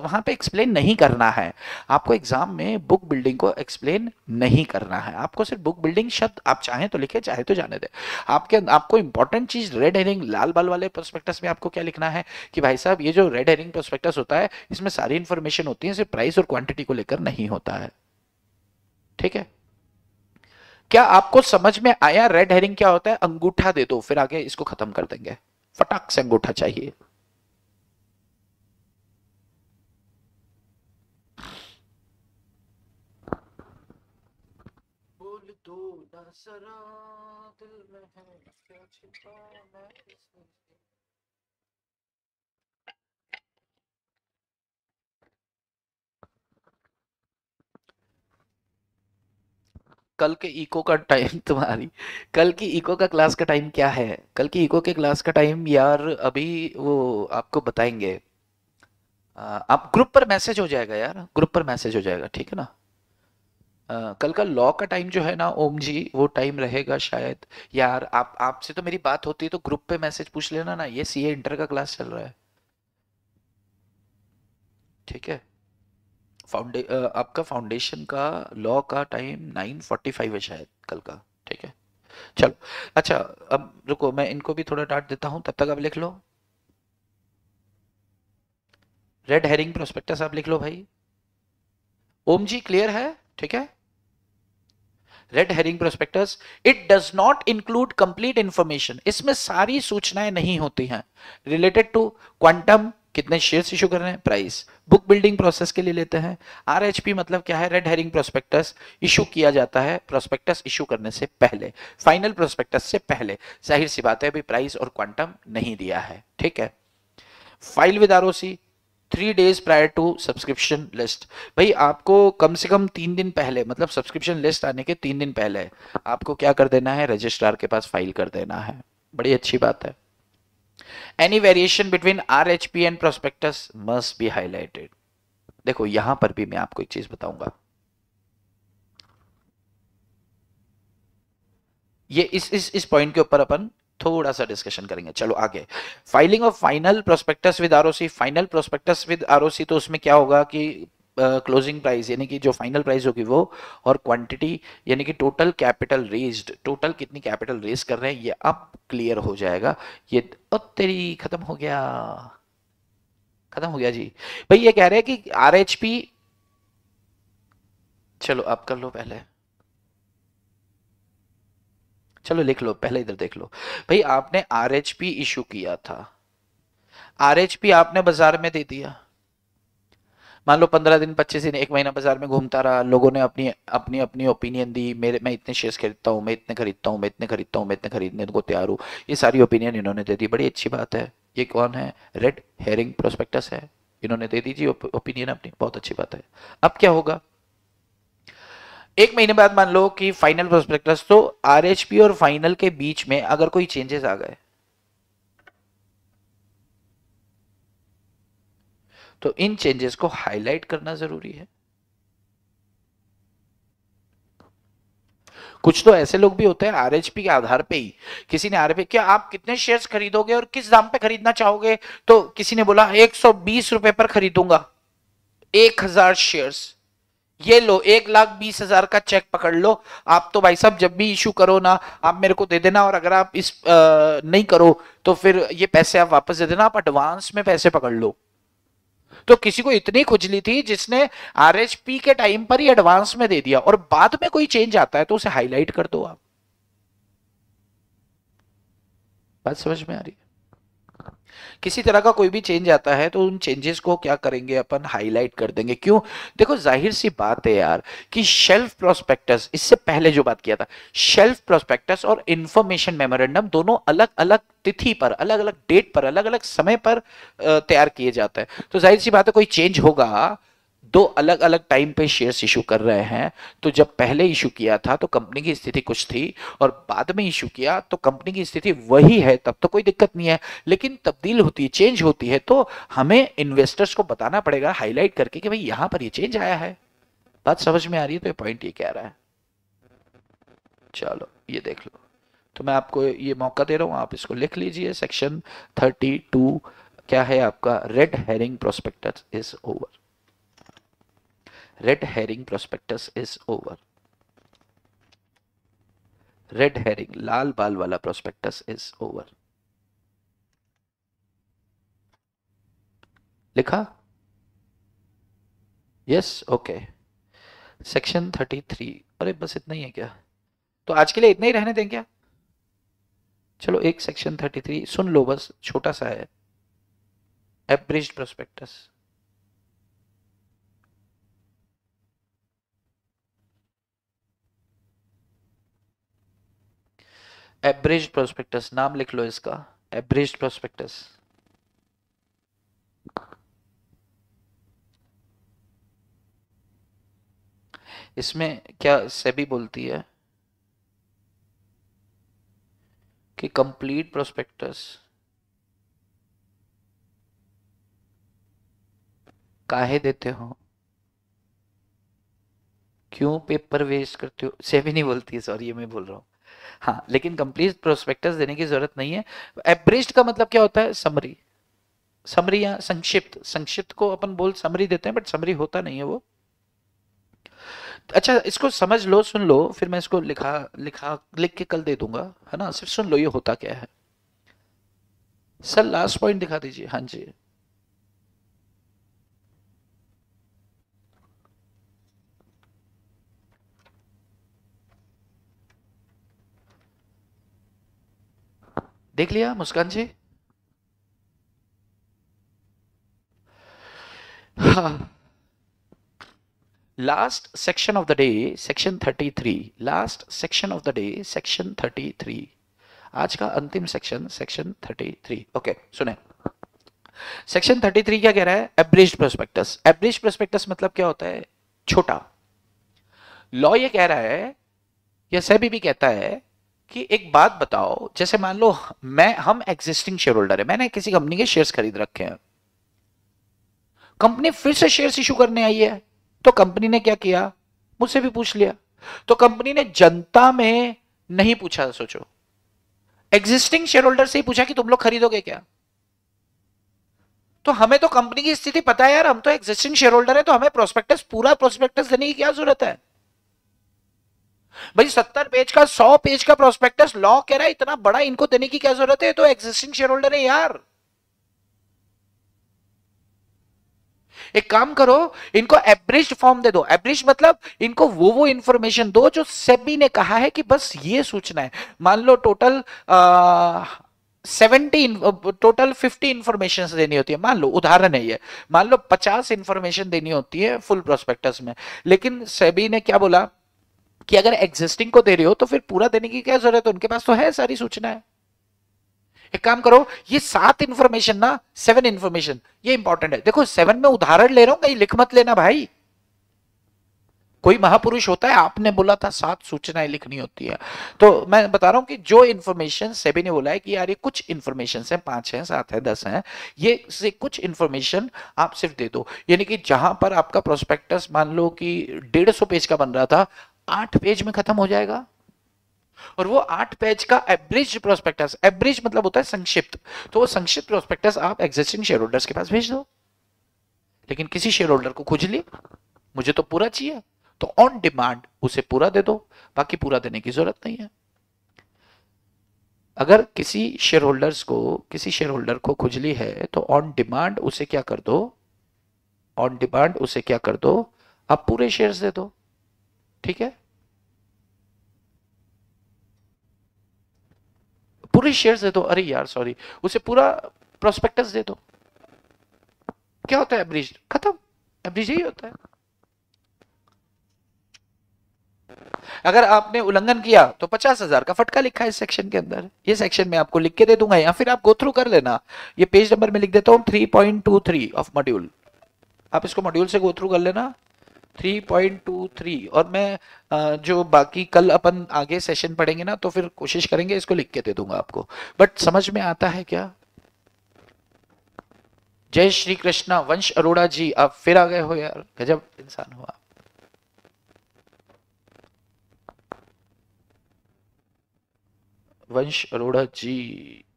वहां पर एक्सप्लेन नहीं करना है आपको एग्जाम में बुक बिल्डिंग को एक्सप्लेन नहीं करना है आपको सिर्फ बुक बिल्डिंग शब्द आप चाहें तो लिखे चाहे तो तो जाने दे आपके अं-, आपको इंपॉर्टेंट चीज रेड हेरिंग लाल बाल वाले प्रोस्पेक्टस में आपको क्या लिखना है कि भाई साहब ये जो रेड हेरिंग प्रोस्पेक्टस होता है इसमें सारी इंफॉर्मेशन होती है सिर्फ प्राइस और क्वांटिटी को लेकर नहीं होता है ठीक है क्या आपको समझ में आया रेड हेरिंग क्या होता है अंगूठा दे दो फिर आगे इसको खत्म कर देंगे फटाक से अंगूठा चाहिए बोल दो ना सरा कल के इको का टाइम *laughs* तुम्हारी कल की इको का क्लास का टाइम क्या है कल की इको के क्लास का टाइम यार अभी वो आपको बताएंगे आप ग्रुप पर मैसेज हो जाएगा यार ग्रुप पर मैसेज हो जाएगा ठीक है ना कल का लॉ का टाइम जो है ना ओम जी वो टाइम रहेगा शायद यार आप आपसे तो मेरी बात होती है तो ग्रुप पे मैसेज पूछ लेना ना ये सीए इंटर का क्लास चल रहा है ठीक है फाउंडे आपका फाउंडेशन का लॉ का टाइम 9:45 है शायद कल का ठीक है चलो अच्छा अब रुको मैं इनको भी थोड़ा डांट देता हूं तब तक आप लिख लो रेड हेरिंग प्रोस्पेक्टस आप लिख लो भाई ओम जी क्लियर है ठीक है red herring prospectus it does not include complete information इसमें सारी सूचनाएं नहीं होती हैं रिलेटेड टू क्वांटम कितने शेयर्स इशू कर रहे हैं प्राइस बुक बिल्डिंग प्रोसेस के लिए लेते हैं आरएचपी मतलब क्या है रेड हेरिंग प्रोस्पेक्टस इशू किया जाता है प्रोस्पेक्टस इशू करने से पहले फाइनल प्रोस्पेक्टस से पहले जाहिर सी बात है अभी प्राइस और क्वांटम नहीं दिया है ठीक है file with R three days prior to subscription list भाई आपको कम से कम तीन दिन पहले मतलब सब्सक्रिप्शन लिस्ट आने के तीन दिन पहले आपको क्या कर देना है रजिस्ट्रार के पास फाइल कर देना है बड़ी अच्छी बात है between R H P and prospectus must be highlighted देखो यहां पर भी मैं आपको एक चीज बताऊंगा ये इस इस इस पॉइंट के ऊपर अपन थोड़ा सा डिस्कशन करेंगे चलो आगे filing of final prospectus with ROC final prospectus with ROC तो उसमें क्या होगा कि क्लोजिंग uh, प्राइस यानी कि जो फाइनल प्राइस होगी वो और क्वांटिटी यानी कि टोटल कैपिटल रेज्ड टोटल कितनी कैपिटल रेज कर रहे हैं ये अब क्लियर हो जाएगा ये और तेरी खत्म हो गया खत्म हो गया जी भाई ये कह रहे हैं कि आर चलो आप कर लो पहले चलो लिख लो पहले इधर देख लो भाई आपने आर इशू किया था आर आपने बाजार में दे दिया मान लो पंद्रह दिन पच्चीस दिन एक महीना बाजार में घूमता रहा लोगों ने अपनी अपनी अपनी ओपिनियन दी मेरे मैं इतने शेयर खरीदता हूँ मैं इतने खरीदता हूँ मैं इतने खरीदता हूँ मैं इतने खरीदने को तैयार हूँ ये सारी ओपिनियन इन्होंने दे दी बड़ी अच्छी बात है ये कौन है रेड हेरिंग प्रोस्पेक्टस है इन्होंने दे दीजिए ओपिनियन अपनी बहुत अच्छी बात है अब क्या होगा एक महीने बाद मान लो कि फाइनल प्रोस्पेक्टस तो आरएचपी और फाइनल के बीच में अगर कोई चेंजेस आ गए तो इन चेंजेस को हाईलाइट करना जरूरी है कुछ तो ऐसे लोग भी होते हैं आरएचपी के आधार पे ही किसी ने आरएचपी क्या आप कितने शेयर्स खरीदोगे और किस दाम पे खरीदना चाहोगे तो किसी ने बोला एक सौ बीस रुपए पर खरीदूंगा एक हजार शेयर्स ये लो एक लाख बीस हजार का चेक पकड़ लो आप तो भाई साहब जब भी इशू करो ना आप मेरे को दे देना और अगर आप इस आ, नहीं करो तो फिर ये पैसे आप वापस दे देना आप एडवांस में पैसे पकड़ लो तो किसी को इतनी खुजली थी जिसने आरएचपी के टाइम पर ही एडवांस में दे दिया और बाद में कोई चेंज आता है तो उसे हाईलाइट कर दो आप बात समझ में आ रही है किसी तरह का कोई भी चेंज आता है तो उन चेंजेस को क्या करेंगे अपन हाईलाइट कर देंगे क्यों देखो जाहिर सी बात है यार कि शेल्फ प्रोस्पेक्टस इससे पहले जो बात किया था शेल्फ प्रोस्पेक्टस और इंफॉर्मेशन मेमोरेंडम दोनों अलग अलग तिथि पर अलग अलग डेट पर अलग अलग समय पर तैयार किए जाते हैं तो जाहिर सी बात है कोई चेंज होगा दो अलग अलग टाइम पे शेयर्स इशू कर रहे हैं तो जब पहले इशू किया था तो कंपनी की स्थिति कुछ थी और बाद में इशू किया तो कंपनी की स्थिति वही है तब तो कोई दिक्कत नहीं है लेकिन तब्दील होती है चेंज होती है तो हमें इन्वेस्टर्स को बताना पड़ेगा हाईलाइट करके कि भाई यहां पर ये चेंज आया है बात समझ में आ रही है तो ये पॉइंट ये कह रहा है चलो ये देख लो तो मैं आपको ये मौका दे रहा हूँ आप इसको लिख लीजिए सेक्शन थर्टी टू क्या है आपका red herring prospectus is over red herring prospectus is over red herring लाल बाल वाला प्रोस्पेक्टस इज ओवर लिखा yes okay section thirty three अरे बस इतना ही है क्या तो आज के लिए इतना ही रहने दें क्या चलो एक सेक्शन थर्टी थ्री सुन लो बस छोटा सा है एब्रिज प्रोस्पेक्टस एवरेज प्रोस्पेक्टस नाम लिख लो इसका एवरेज प्रोस्पेक्टस इसमें क्या सेबी बोलती है कि कंप्लीट प्रोस्पेक्टस काहे देते हो क्यों पेपर वेस्ट करते हो सेबी नहीं बोलती है सॉरी ये मैं बोल रहा हूं हाँ लेकिन कंप्लीट प्रोस्पेक्टस देने की जरूरत नहीं है एब्रिज्ड का मतलब क्या होता है समरी समरी या संक्षिप्त संक्षिप्त को अपन बोल समरी देते हैं बट समरी होता नहीं है वो अच्छा इसको समझ लो सुन लो फिर मैं इसको लिखा लिखा लिख के कल दे दूंगा है ना सिर्फ सुन लो ये होता क्या है सर लास्ट पॉइंट दिखा दीजिए हाँ जी देख लिया Muskan ji last section of the day section 33 last section of the day section 33 आज का अंतिम सेक्शन सेक्शन 33 ओके okay, सुने सेक्शन 33 क्या कह रहा है एवरेज प्रोस्पेक्टस एवरेज प्रोस्पेक्टस मतलब क्या होता है छोटा लॉ ये कह रहा है या सेबी भी कहता है कि एक बात बताओ जैसे मान लो मैं हम एग्जिस्टिंग शेयर होल्डर है मैंने किसी कंपनी के शेयर्स खरीद रखे हैं कंपनी फिर से शेयर्स इशू करने आई है तो कंपनी ने क्या किया मुझसे भी पूछ लिया तो कंपनी ने जनता में नहीं पूछा सोचो एग्जिस्टिंग शेयर होल्डर से ही पूछा कि तुम लोग खरीदोगे क्या तो हमें तो कंपनी की स्थिति पता है यार हम तो एग्जिस्टिंग शेयर होल्डर है तो हमें प्रोस्पेक्टस पूरा प्रोस्पेक्टस देने की क्या जरूरत है भाई सत्तर पेज का सौ पेज का प्रोस्पेक्टस लॉ कह रहा है इतना बड़ा इनको देने की क्या जरूरत है तो एग्जिस्टिंग शेयर होल्डर है यार एक काम करो इनको एब्रिज फॉर्म दे दो एब्रिज मतलब इनको वो वो इंफॉर्मेशन दो जो सेबी ने कहा है कि बस ये सूचना है मान लो total seventy total fifty information देनी होती है मान लो उदाहरण है ये मान लो पचास इंफॉर्मेशन देनी होती है फुल प्रोस्पेक्टस में लेकिन सेबी ने क्या बोला कि अगर एग्जिस्टिंग को दे रहे हो तो फिर पूरा देने की क्या जरूरत है उनके पास तो है सारी सूचना है एक काम करो ये सात इंफॉर्मेशन ना सेवन इंफॉर्मेशन ये इंपॉर्टेंट है देखो सेवन में उदाहरण ले रहा हूं कहीं लिख मत लेना भाई कोई महापुरुष होता है आपने बोला था सात सूचनाएं लिखनी होती है तो मैं बता रहा हूं कि जो इन्फॉर्मेशन सेबी ने बोला है कि यार ये कुछ इन्फॉर्मेशन है पांच है सात है दस है ये से कुछ इन्फॉर्मेशन आप सिर्फ दे दो यानी कि जहां पर आपका प्रोस्पेक्टस मान लो कि डेढ़ सौ पेज का बन रहा था आठ पेज में खत्म हो जाएगा और वो आठ पेज का एवरेज प्रोस्पेक्टस एवरेज मतलब होता है संक्षिप्त तो वो संक्षिप्त प्रोस्पेक्टस आप एग्जिस्टिंग शेयर होल्डर्स के पास भेज दो लेकिन किसी शेयर होल्डर को खुज ली मुझे तो पूरा चाहिए तो ऑन डिमांड उसे पूरा दे दो बाकी पूरा देने की जरूरत नहीं है अगर किसी शेयर होल्डर्स को किसी शेयर होल्डर को खुजली है तो ऑन डिमांड उसे क्या कर दो ऑन डिमांड उसे क्या कर दो आप पूरे शेयर्स दे दो ठीक है पूरी शेयर दे दो अरे यार सॉरी उसे पूरा प्रोस्पेक्टस दे दो क्या होता है एवरेज खत्म एवरेज यही होता है अगर आपने उल्लंघन किया तो पचास हजार का फटका लिखा है इस सेक्शन के अंदर ये सेक्शन में आपको लिख के दे दूंगा या फिर आप गो थ्रू कर लेना ये पेज नंबर में लिख देता हूं three point two three of module आप इसको मॉड्यूल से गो थ्रू कर लेना 3.23 और मैं जो बाकी कल अपन आगे सेशन पढ़ेंगे ना तो फिर कोशिश करेंगे इसको लिख के दे दूंगा आपको बट समझ में आता है क्या जय श्री कृष्णा वंश अरोड़ा जी आप फिर आ गए हो यार गजब इंसान हो आप वंश अरोड़ा जी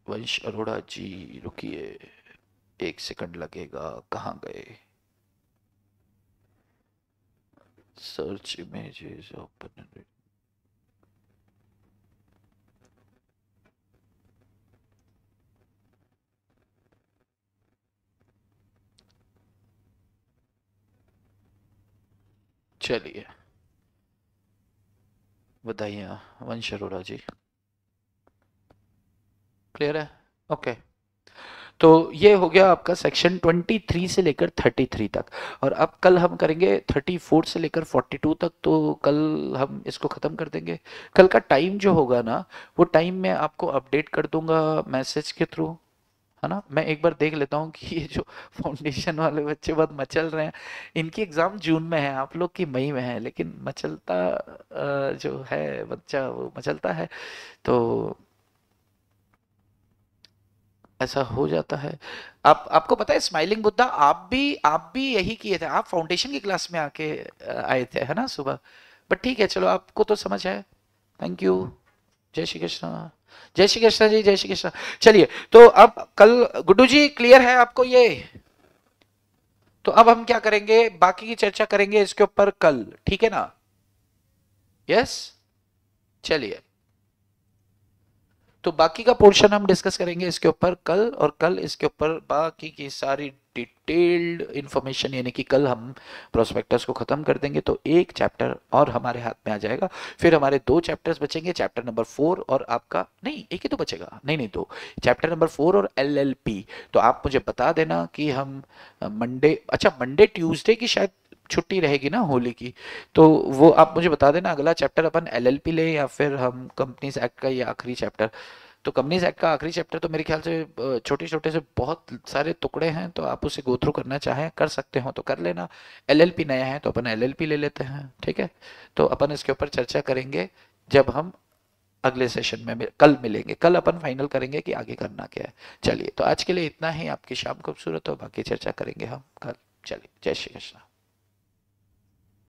वंश अरोड़ा जी रुकिए एक सेकंड लगेगा कहाँ गए search images open and चलिए बताइए वंश अरोड़ा जी क्लियर है ओके okay. तो ये हो गया आपका सेक्शन 23 से लेकर 33 तक और अब कल हम करेंगे 34 से लेकर 42 तक तो कल हम इसको ख़त्म कर देंगे कल का टाइम जो होगा ना वो टाइम मैं आपको अपडेट कर दूंगा मैसेज के थ्रू है ना मैं एक बार देख लेता हूँ कि ये जो फाउंडेशन वाले बच्चे बहुत मचल रहे हैं इनकी एग्ज़ाम जून में है आप लोग की मई में है लेकिन मचलता जो है बच्चा वो मचलता है तो ऐसा हो जाता है आप आपको पता है स्माइलिंग बुद्धा आप भी आप भी यही किए थे आप फाउंडेशन की क्लास में आके आए थे है ना सुबह बट ठीक है चलो आपको तो समझ है थैंक यू जय श्री कृष्ण जय श्री कृष्ण जी जय श्री कृष्ण चलिए तो अब कल गुड्डू जी क्लियर है आपको ये तो अब हम क्या करेंगे बाकी की चर्चा करेंगे इसके ऊपर कल ठीक है ना यस चलिए तो बाकी का पोर्शन हम डिस्कस करेंगे इसके ऊपर कल और कल इसके ऊपर बाकी की सारी डिटेल्ड इंफॉर्मेशन यानी कि कल हम प्रोस्पेक्टस को ख़त्म कर देंगे तो एक चैप्टर और हमारे हाथ में आ जाएगा फिर हमारे दो चैप्टर्स बचेंगे चैप्टर नंबर फोर और आपका नहीं एक ही तो बचेगा नहीं नहीं दो चैप्टर नंबर फोर और एल तो आप मुझे बता देना कि हम मंडे अच्छा मंडे ट्यूजडे की शायद छुट्टी रहेगी ना होली की तो वो आप मुझे बता देना अगला चैप्टर अपन एल एल पी लें या फिर हम कंपनीज एक्ट का ये आखिरी चैप्टर तो कंपनीज एक्ट का आखिरी चैप्टर तो मेरे ख्याल से छोटे छोटे से बहुत सारे टुकड़े हैं तो आप उसे गो थ्रू करना चाहें कर सकते हो तो कर लेना एल एल पी नया है तो अपन एल एल पी ले लेते हैं ठीक है तो अपन इसके ऊपर चर्चा करेंगे जब हम अगले सेशन में मिल, कल मिलेंगे कल अपन फाइनल करेंगे कि आगे करना क्या है चलिए तो आज के लिए इतना ही आपकी शाम खूबसूरत हो बाकी चर्चा करेंगे हम कल चलिए जय श्री कृष्णा